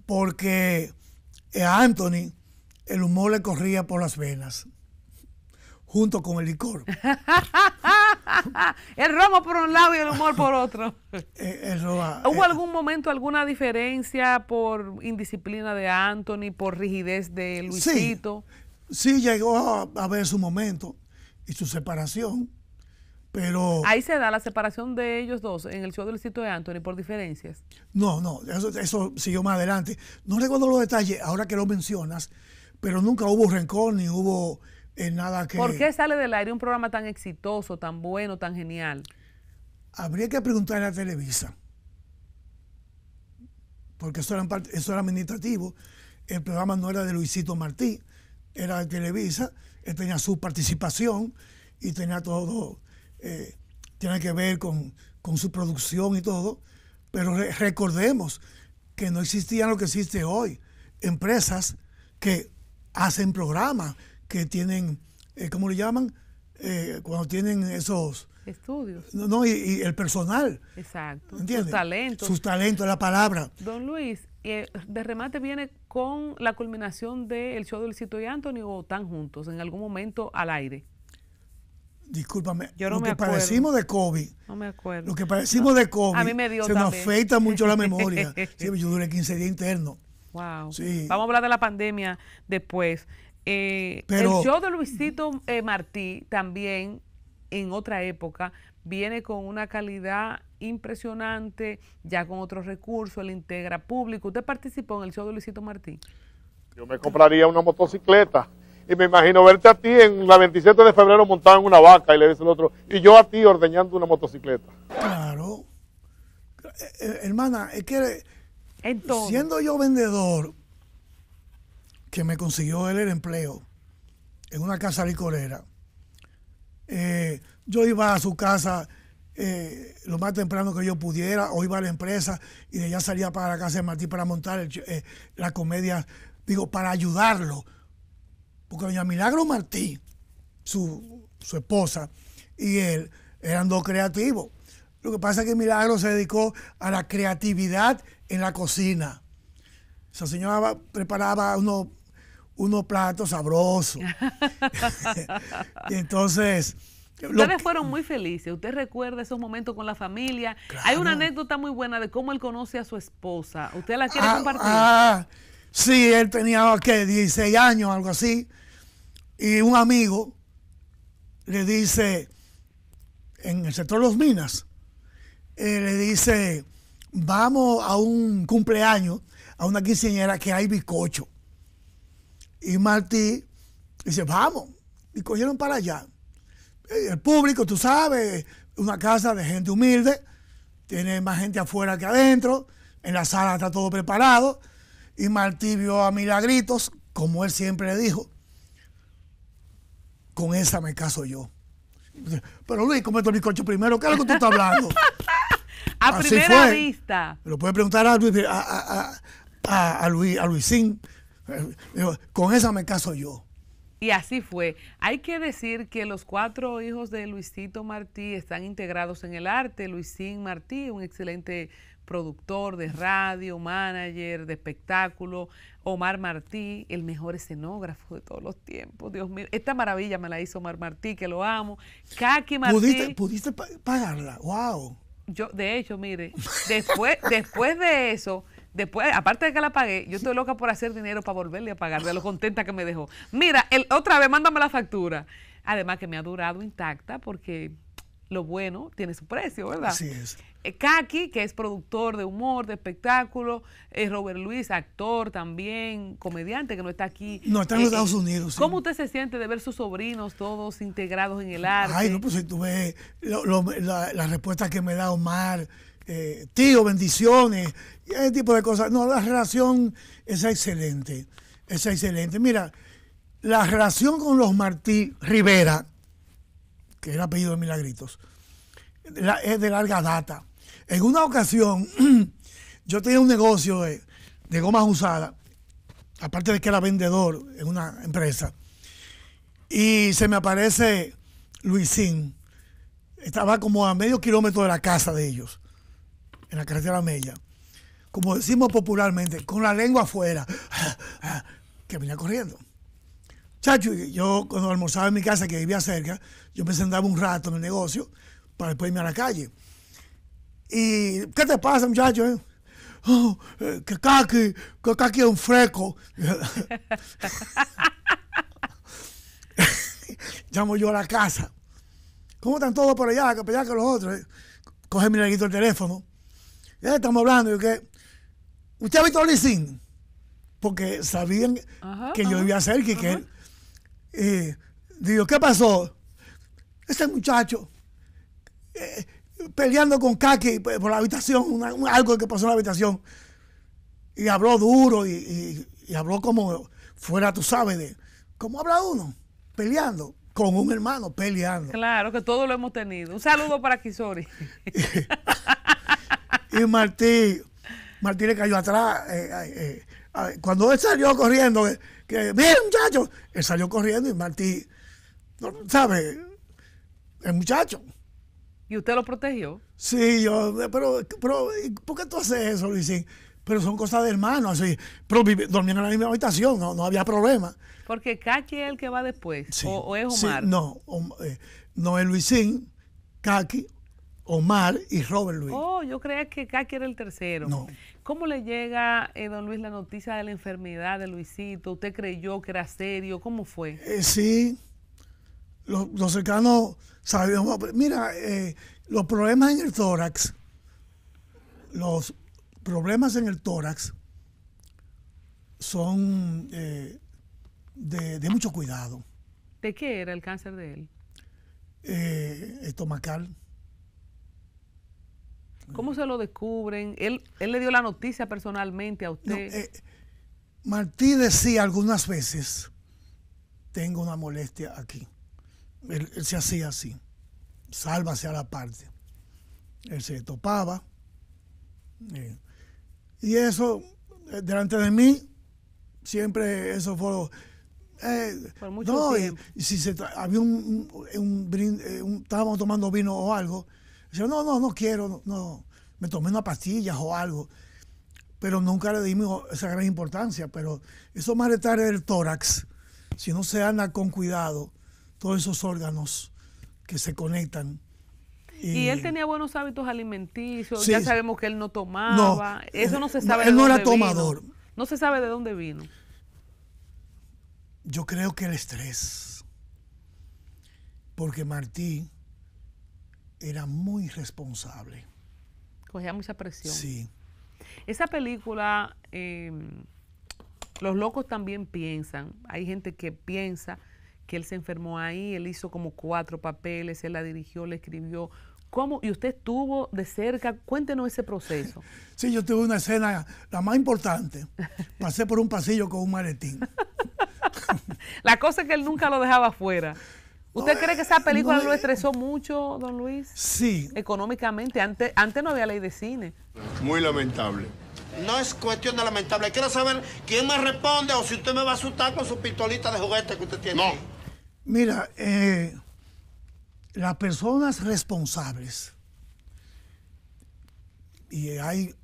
Porque a Anthony el humor le corría por las venas junto con el licor. [LAUGHS] el romo por un lado y el humor por otro. [LAUGHS] Eh, eh, ¿Hubo eh, algún momento, alguna diferencia por indisciplina de Anthony, por rigidez de Luisito? Sí, llegó a, ver su momento y su separación, pero... Ahí se da la separación de ellos dos en el show de Sitio de Anthony por diferencias. No, no, eso, eso siguió más adelante. No recuerdo los detalles ahora que lo mencionas, pero nunca hubo rencor ni hubo ¿Por qué sale del aire un programa tan exitoso, tan bueno, tan genial? Habría que preguntarle a Televisa, porque eso era, eso era administrativo, el programa no era de Luisito Martí, era de Televisa, él tenía su participación y tenía todo, eh, tiene que ver con, su producción y todo, pero recordemos que no existía lo que existe hoy, empresas que hacen programas, que tienen, eh, ¿cómo le llaman? Eh, cuando tienen esos... Estudios. No, y, el personal. Exacto. Sus talentos. Sus talentos, la palabra. Don Luis, eh, de remate viene con la culminación del el show del Cito y Antonio o están juntos en algún momento al aire. Discúlpame, Yo no lo que parecimos de COVID. No me acuerdo. Lo que parecimos de [LAUGHS] COVID. A mí me dio se me afecta mucho la memoria. [LAUGHS] yo duré 15 días interno. Wow. Sí. Vamos a hablar de la pandemia después. Eh, el show de Luisito eh, Martí también en otra época viene con una calidad impresionante, ya con otros recursos, él integra público. ¿Usted participó en el show de Luisito Martí? Yo me compraría una motocicleta y me imagino verte a ti en la 27 de febrero montado en una vaca y le dice el otro, y yo a ti ordeñando una motocicleta. Claro. Eh, hermana, es que siendo yo vendedor, que me consiguió él el empleo en una casa licorera. Eh, yo iba a su casa eh, lo más temprano que yo pudiera, o iba a la empresa y de allá salía para la casa de Martí para montar eh, la comedia, digo, para ayudarlo. Porque doña Milagro Martí, su, su esposa, y él eran dos creativos. Lo que pasa es que Milagro se dedicó a la creatividad en la cocina. Esa señora preparaba unos unos platos sabrosos. [LAUGHS] [LAUGHS] entonces... Ustedes fueron muy felices. Usted recuerda esos momentos con la familia. Hay una anécdota muy buena de cómo él conoce a su esposa. ¿Usted la quiere ah, compartir? Ah, sí, él tenía ¿qué? 16 años, algo así. Y un amigo le dice, en el sector de Los Minas, eh, le dice, vamos a un cumpleaños, a una quinceañera que hay bizcocho. Y Martí dice, vamos. Y cogieron para allá. Eh, el público, tú sabes, una casa de gente humilde, tiene más gente afuera que adentro, en la sala está todo preparado. Y Martí vio a Milagritos, como él siempre le dijo, con esa me caso yo. Pero Luis, comete mi coche primero, ¿qué es lo que tú estás hablando? [LAUGHS] a primera vista. lo puede preguntar a Luis, a, a Luis, a Luisín. Eh, con esa me caso yo. Y así fue. Hay que decir que los cuatro hijos de Luisito Martí están integrados en el arte. Luisín Martí, un excelente productor de radio, manager de espectáculo. Omar Martí, el mejor escenógrafo de todos los tiempos. Dios mío, esta maravilla me la hizo Omar Martí, que lo amo. Kaki Martí. ¿Pudiste, pagarla? ¡Wow! Yo, de hecho, mire, después, [LAUGHS] después de eso Después, aparte de que la pagué, yo estoy loca por hacer dinero para volverle a pagar, de lo contenta que me dejó. Mira, el, otra vez, mándame la factura. Además que me ha durado intacta porque lo bueno tiene su precio, ¿verdad? Así es. Eh, Kaki, que es productor de humor, de espectáculo, es eh, Robert Luis, actor también, comediante que no está aquí. No, está en eh, los Estados Unidos. ¿Cómo usted se siente de ver sus sobrinos todos integrados en el arte? Ay, no, pues si tú ves lo, la, la, respuesta que me da Omar, eh, tío, bendiciones, ese tipo de cosas. No, la relación es excelente, es excelente. Mira, la relación con los Martí Rivera, que era apellido de Milagritos, es de larga data. En una ocasión, [CLEARS THROAT] yo tenía un negocio de, de gomas usadas, aparte de que era vendedor en una empresa, y se me aparece Luisín. Estaba como a medio kilómetro de la casa de ellos en la carretera Mella, como decimos popularmente, con la lengua afuera, que venía corriendo. Chacho, yo cuando almorzaba en mi casa, que vivía cerca, yo me sentaba un rato en el negocio para después irme a la calle. ¿Y qué te pasa, muchacho? ¿qué eh? Oh, eh, que caqui, que es un freco? [LAUGHS] Llamo yo a la casa. ¿Cómo están todos por allá? Que allá que los otros. Eh? Coge mi neguito el teléfono. Ya estamos hablando. yo que, ¿Usted ha visto Lizín Porque sabían que yo iba a ser que, eh, dijo, digo, ¿qué pasó? Ese muchacho eh, peleando con Kaki por la habitación, un, algo que pasó en la habitación. Y habló duro y, habló como fuera, tú sabes, cómo habla uno, peleando con un hermano peleando. Claro, que todos lo hemos tenido. Un saludo para Kisori. [LAUGHS] y Martí, Martí le cayó atrás. Eh, eh, eh, cuando él salió corriendo, que, bien muchacho, él salió corriendo y Martí, ¿sabe? El muchacho. ¿Y usted lo protegió? Sí, yo, pero, pero ¿por qué tú haces eso, Luisín? Pero son cosas de hermano, así. Pero dormían en la misma habitación, no, había problema. Porque Kaki es el que va después, o, es Omar. no, no es Luisín, Kaki, Omar y Robert Luis. Oh, yo creía que Kaki era el tercero. No. ¿Cómo le llega, eh, don Luis, la noticia de la enfermedad de Luisito? ¿Usted creyó que era serio? ¿Cómo fue? Eh, sí, los, cercanos sabíamos. Mira, eh, los problemas en el tórax, los problemas en el tórax son de, mucho cuidado. ¿De qué era el cáncer de él? Eh, estomacal. ¿Cómo se lo descubren? Él, le dio la noticia personalmente a usted. Eh, Martí decía algunas veces, tengo una molestia aquí. Él, se hacía así, sálvase a la parte. Él se topaba. Eh, y eso, eh, delante de mí, siempre eso fue... Por no, Y, si se había un, estábamos tomando vino o algo, yo no, no, no quiero, no, me tomé una pastillas o algo, pero nunca le dimos esa gran importancia, pero eso más tarde el tórax, si no se anda con cuidado, todos esos órganos que se conectan. Y, él tenía buenos hábitos alimenticios, ya sabemos que él no tomaba, eso no se sabe. de dónde no era tomador. No se sabe de dónde vino. Yo creo que el estrés, porque Martí era muy responsable. Cogía mucha presión. Sí. Esa película, em, los locos también piensan. Hay gente que piensa que él se enfermó ahí, él hizo como cuatro papeles, él la dirigió, la escribió. ¿Cómo? ¿Y usted estuvo de cerca? Cuéntenos ese proceso. [LAUGHS] Sí, yo tuve una escena, la más importante. Pasé por un pasillo con un maletín. [LAUGHS] la cosa es que él nunca lo dejaba afuera. ¿Usted cree que esa película lo estresó mucho, don Luis? Sí. Económicamente, antes, antes no había ley de cine. Muy lamentable. No es cuestión de lamentable. Quiero saber quién me responde o si usted me va a asustar con su pistolita de juguete que usted tiene. No. Mira, eh, las personas responsables, y hay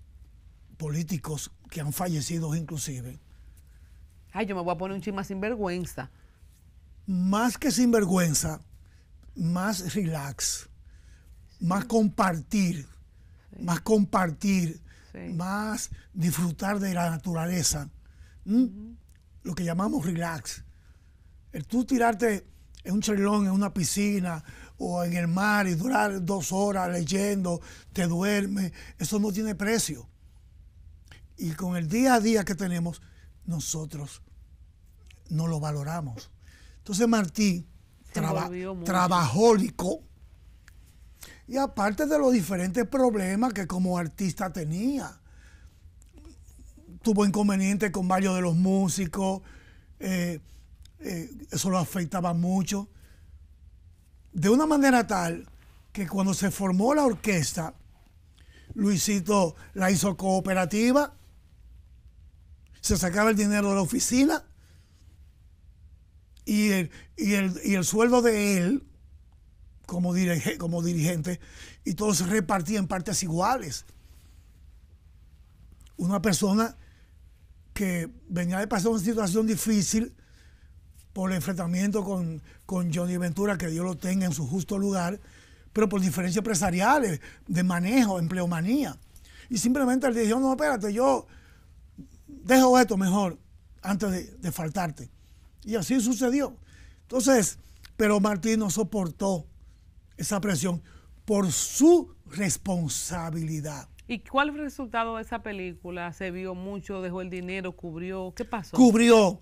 políticos que han fallecido inclusive. Ay, yo me voy a poner un chisme sinvergüenza. vergüenza más que sinvergüenza, más relax, más compartir, más compartir, más disfrutar de la naturaleza. Lo que llamamos relax. El tú tirarte en un chelón, en una piscina o en el mar y durar dos horas leyendo, te duerme, eso no tiene precio. Y con el día a día que tenemos, nosotros no lo valoramos. Entonces Martí, trabajó trabajólico, y aparte de los diferentes problemas que como artista tenía, tuvo inconvenientes con varios de los músicos, eh, eh, eso lo afectaba mucho, de una manera tal que cuando se formó la orquesta, Luisito la hizo cooperativa, se sacaba el dinero de la oficina y el, y el, sueldo de él como, dirige, como dirigente y todos se repartían en partes iguales. Una persona que venía de pasar una situación difícil por el enfrentamiento con, Johnny Ventura, que Dios lo tenga en su justo lugar, pero por diferencias empresariales, de manejo, empleomanía. Y simplemente él dijo, no, espérate, yo dejo esto mejor antes de faltarte. Y así sucedió. Entonces, pero Martín no soportó esa presión por su responsabilidad. ¿Y cuál fue el resultado de esa película? ¿Se vio mucho? ¿Dejó el dinero? ¿Cubrió? ¿Qué pasó? Cubrió,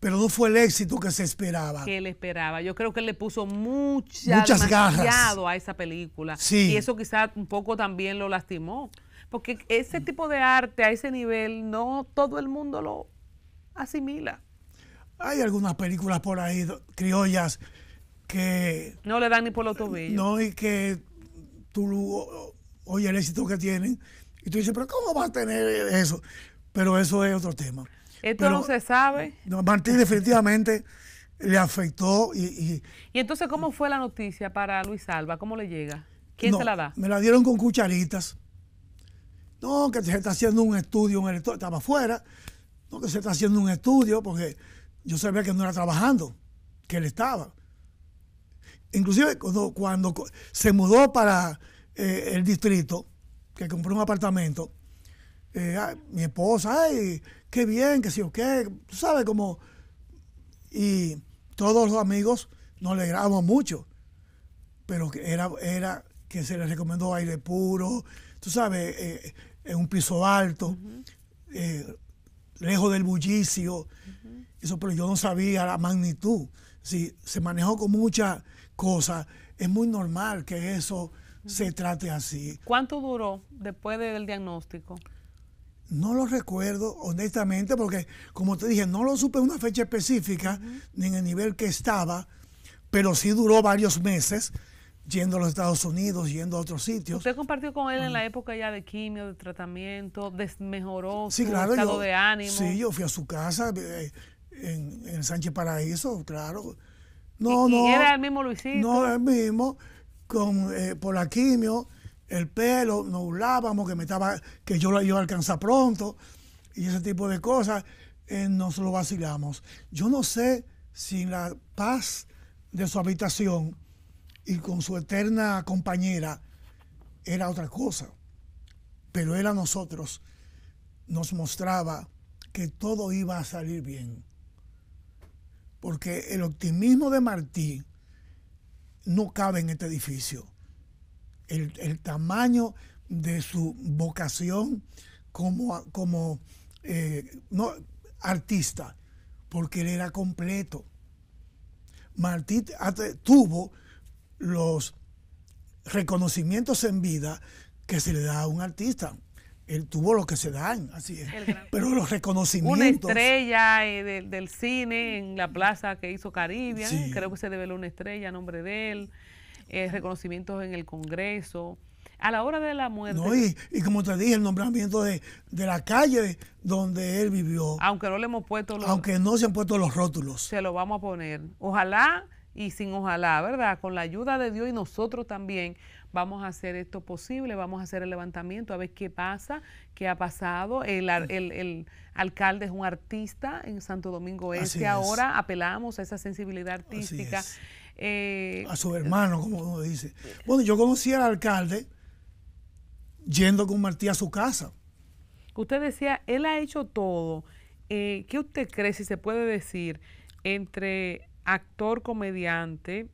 pero no fue el éxito que se esperaba. Que él esperaba. Yo creo que le puso muchas garras a esa película. Y eso quizás un poco también lo lastimó. Porque ese tipo de arte a ese nivel no todo el mundo lo asimila. Hay algunas películas por ahí, criollas, que... No le dan ni por los tobillos. No, y que tú oyes el éxito que tienen. Y tú dices, pero ¿cómo va a tener eso? Pero eso es otro tema. Esto no se sabe. no Martín definitivamente le afectó y, y, entonces cómo fue la noticia para Luis Alba? ¿Cómo le llega? ¿Quién se la da? Me la dieron con cucharitas. No, que se está haciendo un estudio, un estudio. estaba afuera. No, que se está haciendo un estudio porque yo sabía que no era trabajando, que él estaba. Inclusive cuando, cuando se mudó para eh, el distrito, que compró un apartamento, eh, mi esposa, ay, qué bien, que sí o qué, tú sabes cómo... Y todos los amigos nos alegramos mucho, pero era, era que se le recomendó aire puro, tú sabes, en eh, un piso alto, lejos del bullicio. Eso, pero yo no sabía la magnitud. Si se manejó con muchas cosas. Es muy normal que eso se trate así. ¿Cuánto duró después del diagnóstico? No lo recuerdo, honestamente, porque como te dije, no lo supe en una fecha específica, ni en el nivel que estaba, pero sí duró varios meses yendo a los Estados Unidos, yendo a otros sitios. ¿Usted compartió con él en la época ya de quimio, de tratamiento, desmejoró sí, su estado de ánimo? Sí, yo fui a su casa, eh, en, Sánchez Paraíso, claro. No, no. era el mismo Luisito. No, el mismo. Con, eh, por la quimio, el pelo, nos burlábamos, que me estaba, que yo, yo alcanzar pronto, y ese tipo de cosas, eh, nos lo vacilamos. Yo no sé si la paz de su habitación y con su eterna compañera era otra cosa, pero él a nosotros nos mostraba que todo iba a salir bien porque el optimismo de Martín no cabe en este edificio. El, tamaño de su vocación como, como eh, artista, porque él era completo. Martín tuvo los reconocimientos en vida que se le da a un artista él tuvo lo que se dan, así es. Pero los reconocimientos. Una estrella eh, del cine en la plaza que hizo Caribe, creo que se develó una estrella a nombre de él, eh, reconocimientos en el Congreso. A la hora de la muerte. y, como te dije, el nombramiento de, de, la calle donde él vivió. Aunque no le hemos puesto Aunque no se han puesto los rótulos. Se lo vamos a poner. Ojalá y sin ojalá, ¿verdad? Con la ayuda de Dios y nosotros también vamos a hacer esto posible, vamos a hacer el levantamiento, a ver qué pasa, qué ha pasado. El, el, el alcalde es un artista en Santo Domingo Este, ahora apelamos a esa sensibilidad artística. Eh, a su hermano, como uno dice. Bueno, yo conocí al alcalde yendo con Martí a su casa. Usted decía, él ha hecho todo. Eh, ¿Qué usted cree, si se puede decir, entre actor, comediante,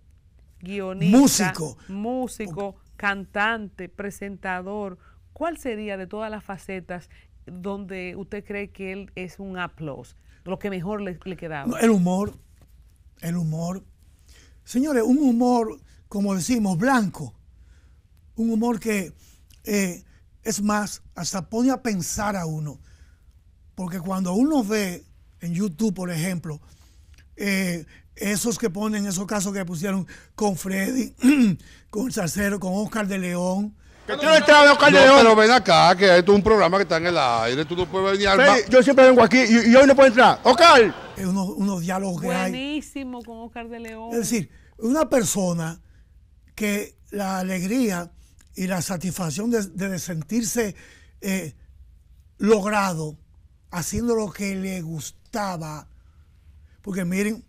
guionista, músico, músico cantante, presentador, ¿cuál sería de todas las facetas donde usted cree que él es un aplauso? Lo que mejor le, quedaba. el humor, el humor. Señores, un humor, como decimos, blanco. Un humor que, eh, es más, hasta pone a pensar a uno. Porque cuando uno ve en YouTube, por ejemplo, eh, esos que ponen, esos casos que pusieron con Freddy, [CLEARS THROAT] con Sarcero, con Oscar de León. ¿Qué tiene de Oscar de León? Pero ven acá, que hay todo un programa que está en el aire, tú no puedes venir Yo siempre vengo aquí y, hoy no puedo entrar. ¡Oscar! unos, unos diálogos Buenísimo con Oscar de León. Es decir, una persona que la alegría y la satisfacción de, de sentirse eh, logrado haciendo lo que le gustaba. Porque miren,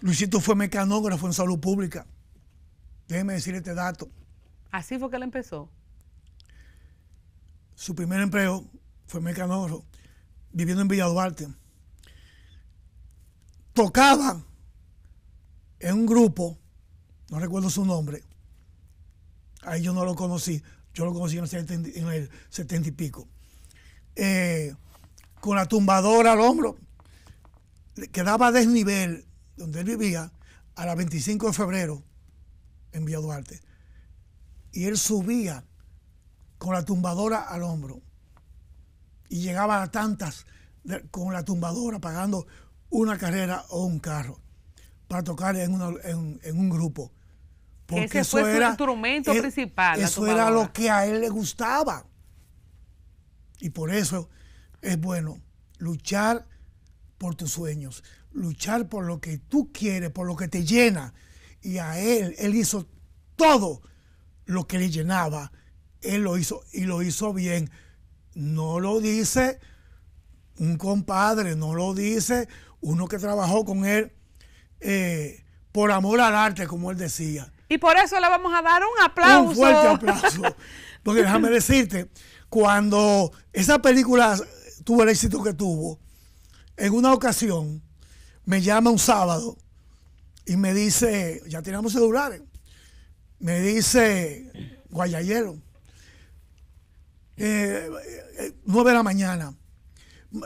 Luisito fue mecanógrafo en salud pública. Déjeme decir este dato. Así fue que él empezó. Su primer empleo fue mecanógrafo, viviendo en Villa Duarte. Tocaba en un grupo, no recuerdo su nombre, ahí yo no lo conocí, yo lo conocí en el setenta y pico, eh, con la tumbadora al hombro, quedaba daba desnivel donde él vivía, a la 25 de febrero en Villa Duarte. Y él subía con la tumbadora al hombro. Y llegaba a tantas con la tumbadora pagando una carrera o un carro para tocar en, un grupo. Porque ese eso instrumento principal. Eso era lo que a él le gustaba. Y por eso es bueno luchar por tus sueños, luchar por lo que tú quieres, por lo que te llena. Y a él, él hizo todo lo que le llenaba. Él lo hizo y lo hizo bien. No lo dice un compadre, no lo dice uno que trabajó con él eh, por amor al arte, como él decía. Y por eso le vamos a dar un aplauso. Un fuerte [LAUGHS] aplauso. Porque déjame decirte, cuando esa película tuvo el éxito que tuvo, en una ocasión me llama un sábado y me dice, ya tenemos celulares, me dice Guayayero, eh, eh, nueve 9 de la mañana,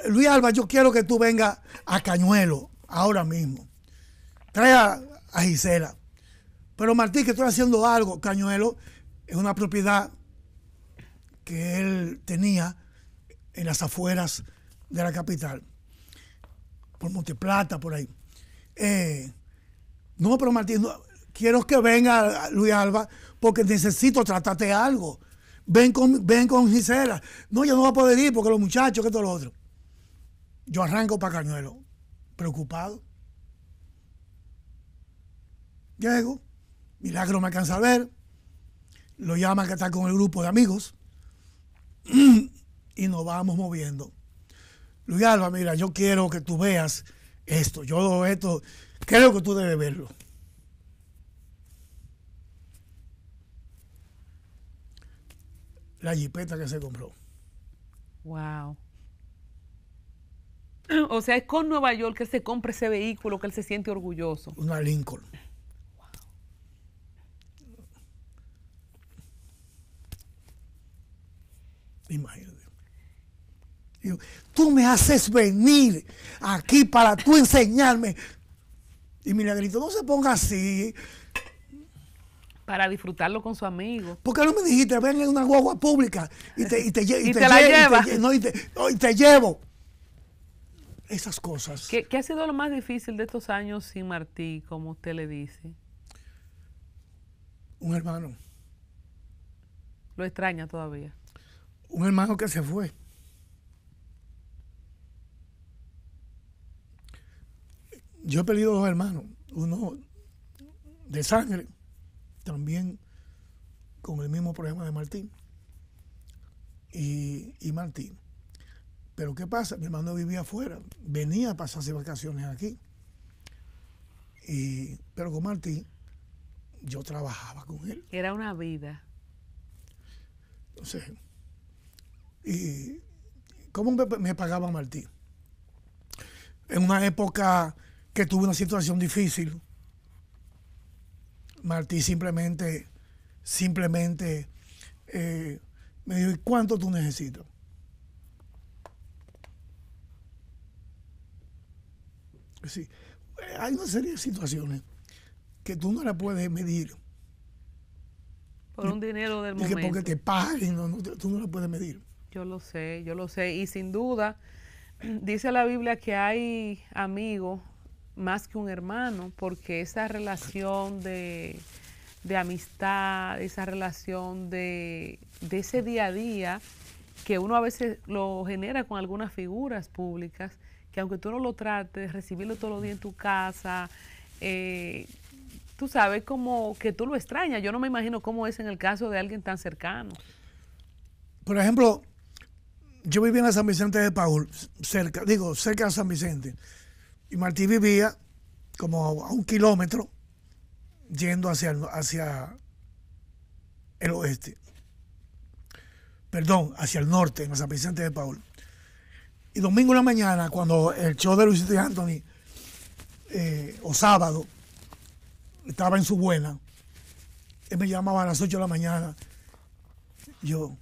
Luis Alba, yo quiero que tú vengas a Cañuelo ahora mismo. Trae a, a Gisela. Pero Martín, que estoy haciendo algo, Cañuelo es una propiedad que él tenía en las afueras de la capital por Monteplata, por ahí. Eh, no, pero Martín, quiero que venga Luis Alba porque necesito tratarte algo. Ven con, ven con Gisela. No, yo no va a poder ir porque los muchachos, que todo lo otro. Yo arranco para Cañuelo, preocupado. Llego, Milagro me alcanza a ver, lo llama que está con el grupo de amigos [CLEARS THROAT] y nos vamos moviendo. Luis Alba, mira, yo quiero que tú veas esto, yo esto, creo que tú debes verlo. La jipeta que se compró. Wow. O sea, es con Nueva York que él se compra ese vehículo, que él se siente orgulloso. Una Lincoln. Wow. Imagínate tú me haces venir aquí para tú enseñarme. Y negrito no se ponga así. Para disfrutarlo con su amigo. porque no me dijiste, ven en una guagua pública y te, te, y te llevo. Esas cosas. ¿Qué, ¿Qué ha sido lo más difícil de estos años sin Martí, como usted le dice? Un hermano. ¿Lo extraña todavía? Un hermano que se fue. yo he perdido dos hermanos, uno de sangre, también con el mismo problema de Martín. Y, Martín. Pero ¿qué pasa? Mi hermano vivía afuera, venía a pasarse vacaciones aquí. pero con Martín yo trabajaba con él. Era una vida. Entonces, y, ¿cómo me pagaba Martín? En una época que tuve una situación difícil. Martí simplemente, simplemente eh, me dijo, cuánto tú necesitas? Sí. Hay una serie de situaciones que tú no la puedes medir. Por un dinero del momento. porque te paguen, tú no la puedes medir. Yo lo sé, yo lo sé. Y sin duda, [CLEARS THROAT] dice la Biblia que hay amigos más que un hermano, porque esa relación de, amistad, esa relación de, ese día a día, que uno a veces lo genera con algunas figuras públicas, que aunque tú no lo trates, recibirlo todos los días en tu casa, eh, tú sabes como que tú lo extrañas. Yo no me imagino cómo es en el caso de alguien tan cercano. Por ejemplo, yo vivía en la San Vicente de Paul, cerca, digo, cerca de San Vicente. Y Martí vivía como a un kilómetro yendo hacia, el oeste. Perdón, hacia el norte, en San Vicente de Paul. Y domingo en la mañana, cuando el show de Luis y Anthony, eh, o sábado, estaba en su buena, él me llamaba a las 8 de la mañana. Yo,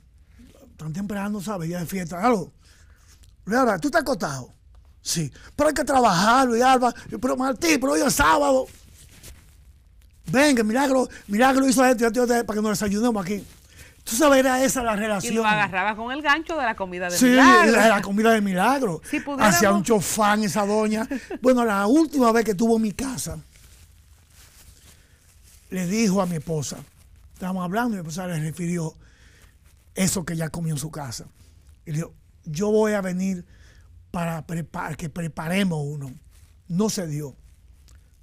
tan temprano, ¿sabes? Ya de fiesta. Algo. Ahora, tú estás acostado. Sí, pero hay que trabajarlo y Alba. Pero Martín, pero hoy es sábado. Venga, milagro, milagro hizo gente para que nos desayunemos aquí. Tú sabes, era esa la relación. Y lo agarraba con el gancho de la comida de milagro. Sí, la, la, comida de milagro. hacia un chofán esa doña. [LAUGHS] bueno, la última vez que tuvo mi casa, le dijo a mi esposa, estábamos hablando, y mi esposa le refirió eso que ella comió en su casa. Y le dijo, yo voy a venir para que preparemos uno. No se dio,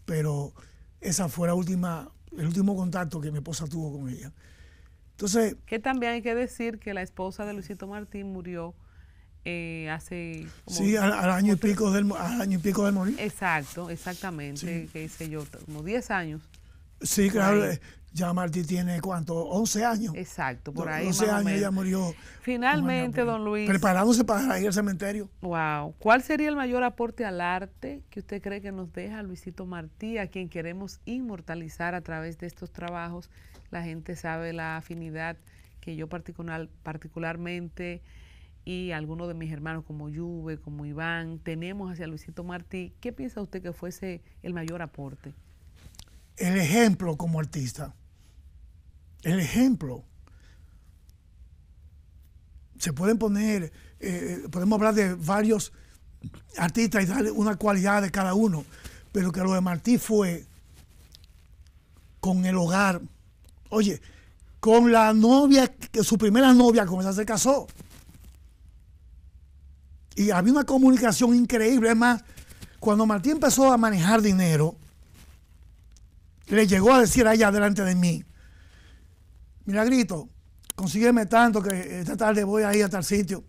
pero esa fue la última, el último contacto que mi esposa tuvo con ella. Entonces... Que también hay que decir que la esposa de Luisito Martín murió eh, hace... sí, al, año y pico del, año y pico del morir. Exacto, exactamente, que hice yo, como 10 años. Sí, claro, ya Martí tiene cuánto, 11 años. Exacto, por ahí. 11 años ella murió. Finalmente, don Luis. Preparándose para ir al cementerio. Wow. ¿Cuál sería el mayor aporte al arte que usted cree que nos deja Luisito Martí, a quien queremos inmortalizar a través de estos trabajos? La gente sabe la afinidad que yo particularmente y algunos de mis hermanos como Juve, como Iván, tenemos hacia Luisito Martí. ¿Qué piensa usted que fuese el mayor aporte? El ejemplo como artista el ejemplo. Se pueden poner, eh, eh, podemos hablar de varios artistas y darle una cualidad de cada uno, pero que lo de Martí fue con el hogar. Oye, con la novia, que su primera novia, con esa se casó. Y había una comunicación increíble. Es más, cuando Martí empezó a manejar dinero, le llegó a decir a ella delante de mí, Milagrito, consígueme tanto que eh, esta tarde voy a ir a tal sitio.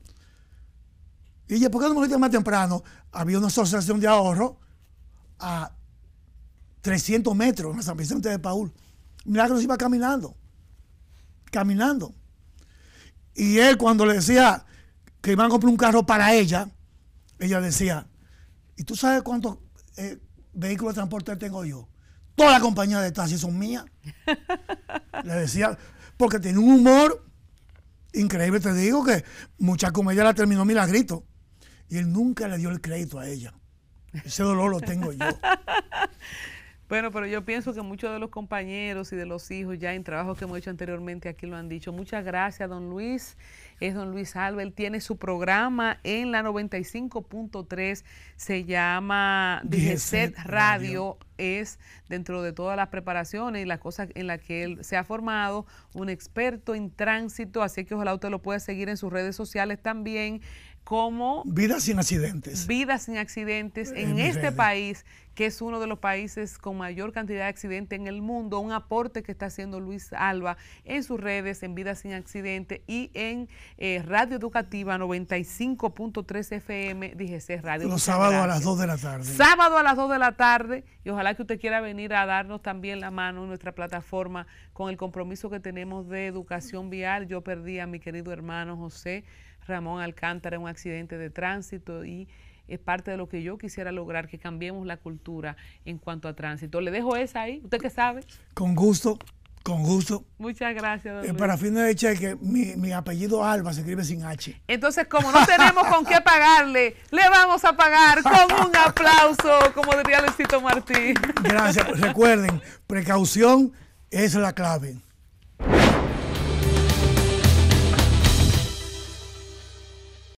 Y ella, ¿por qué no más temprano? Había una asociación de ahorro a 300 metros en San Vicente de Paul. Milagros iba caminando, caminando. Y él cuando le decía que iban a comprar un carro para ella, ella decía, ¿y tú sabes cuántos eh, vehículos de transporte tengo yo? Toda la compañía de taxis son mías. [LAUGHS] le decía, porque tiene un humor increíble. Te digo que mucha comedia la terminó milagrito y él nunca le dio el crédito a ella. Ese dolor lo tengo yo. [LAUGHS] Bueno, pero yo pienso que muchos de los compañeros y de los hijos ya en trabajos que hemos hecho anteriormente aquí lo han dicho. Muchas gracias, don Luis es don Luis Alba. tiene su programa en la 95.3, se llama DeSet Radio. Radio. Es dentro de todas las preparaciones y las cosas en las que él se ha formado, un experto en tránsito. Así que ojalá usted lo pueda seguir en sus redes sociales también como... Vidas sin accidentes. Vidas sin accidentes eh, en, este país, que es uno de los países con mayor cantidad de accidentes en el mundo, un aporte que está haciendo Luis Alba en sus redes, en Vidas sin accidentes y en eh, Radio Educativa 95.3 FM, DGC Radio. Los sábados a las 2 de la tarde. Sábado a las 2 de la tarde y ojalá que usted quiera venir a darnos también la mano en nuestra plataforma con el compromiso que tenemos de educación vial. Yo perdí a mi querido hermano José. Ramón Alcántara en un accidente de tránsito y es parte de lo que yo quisiera lograr, que cambiemos la cultura en cuanto a tránsito. Le dejo esa ahí, usted que sabe. Con gusto, con gusto. Muchas gracias, doctor. Eh, para fin de cheque, mi, mi, apellido Alba se escribe sin H. Entonces, como no tenemos con qué pagarle, le vamos a pagar con un aplauso, como diría Luisito Martín. Gracias. Recuerden, precaución es la clave.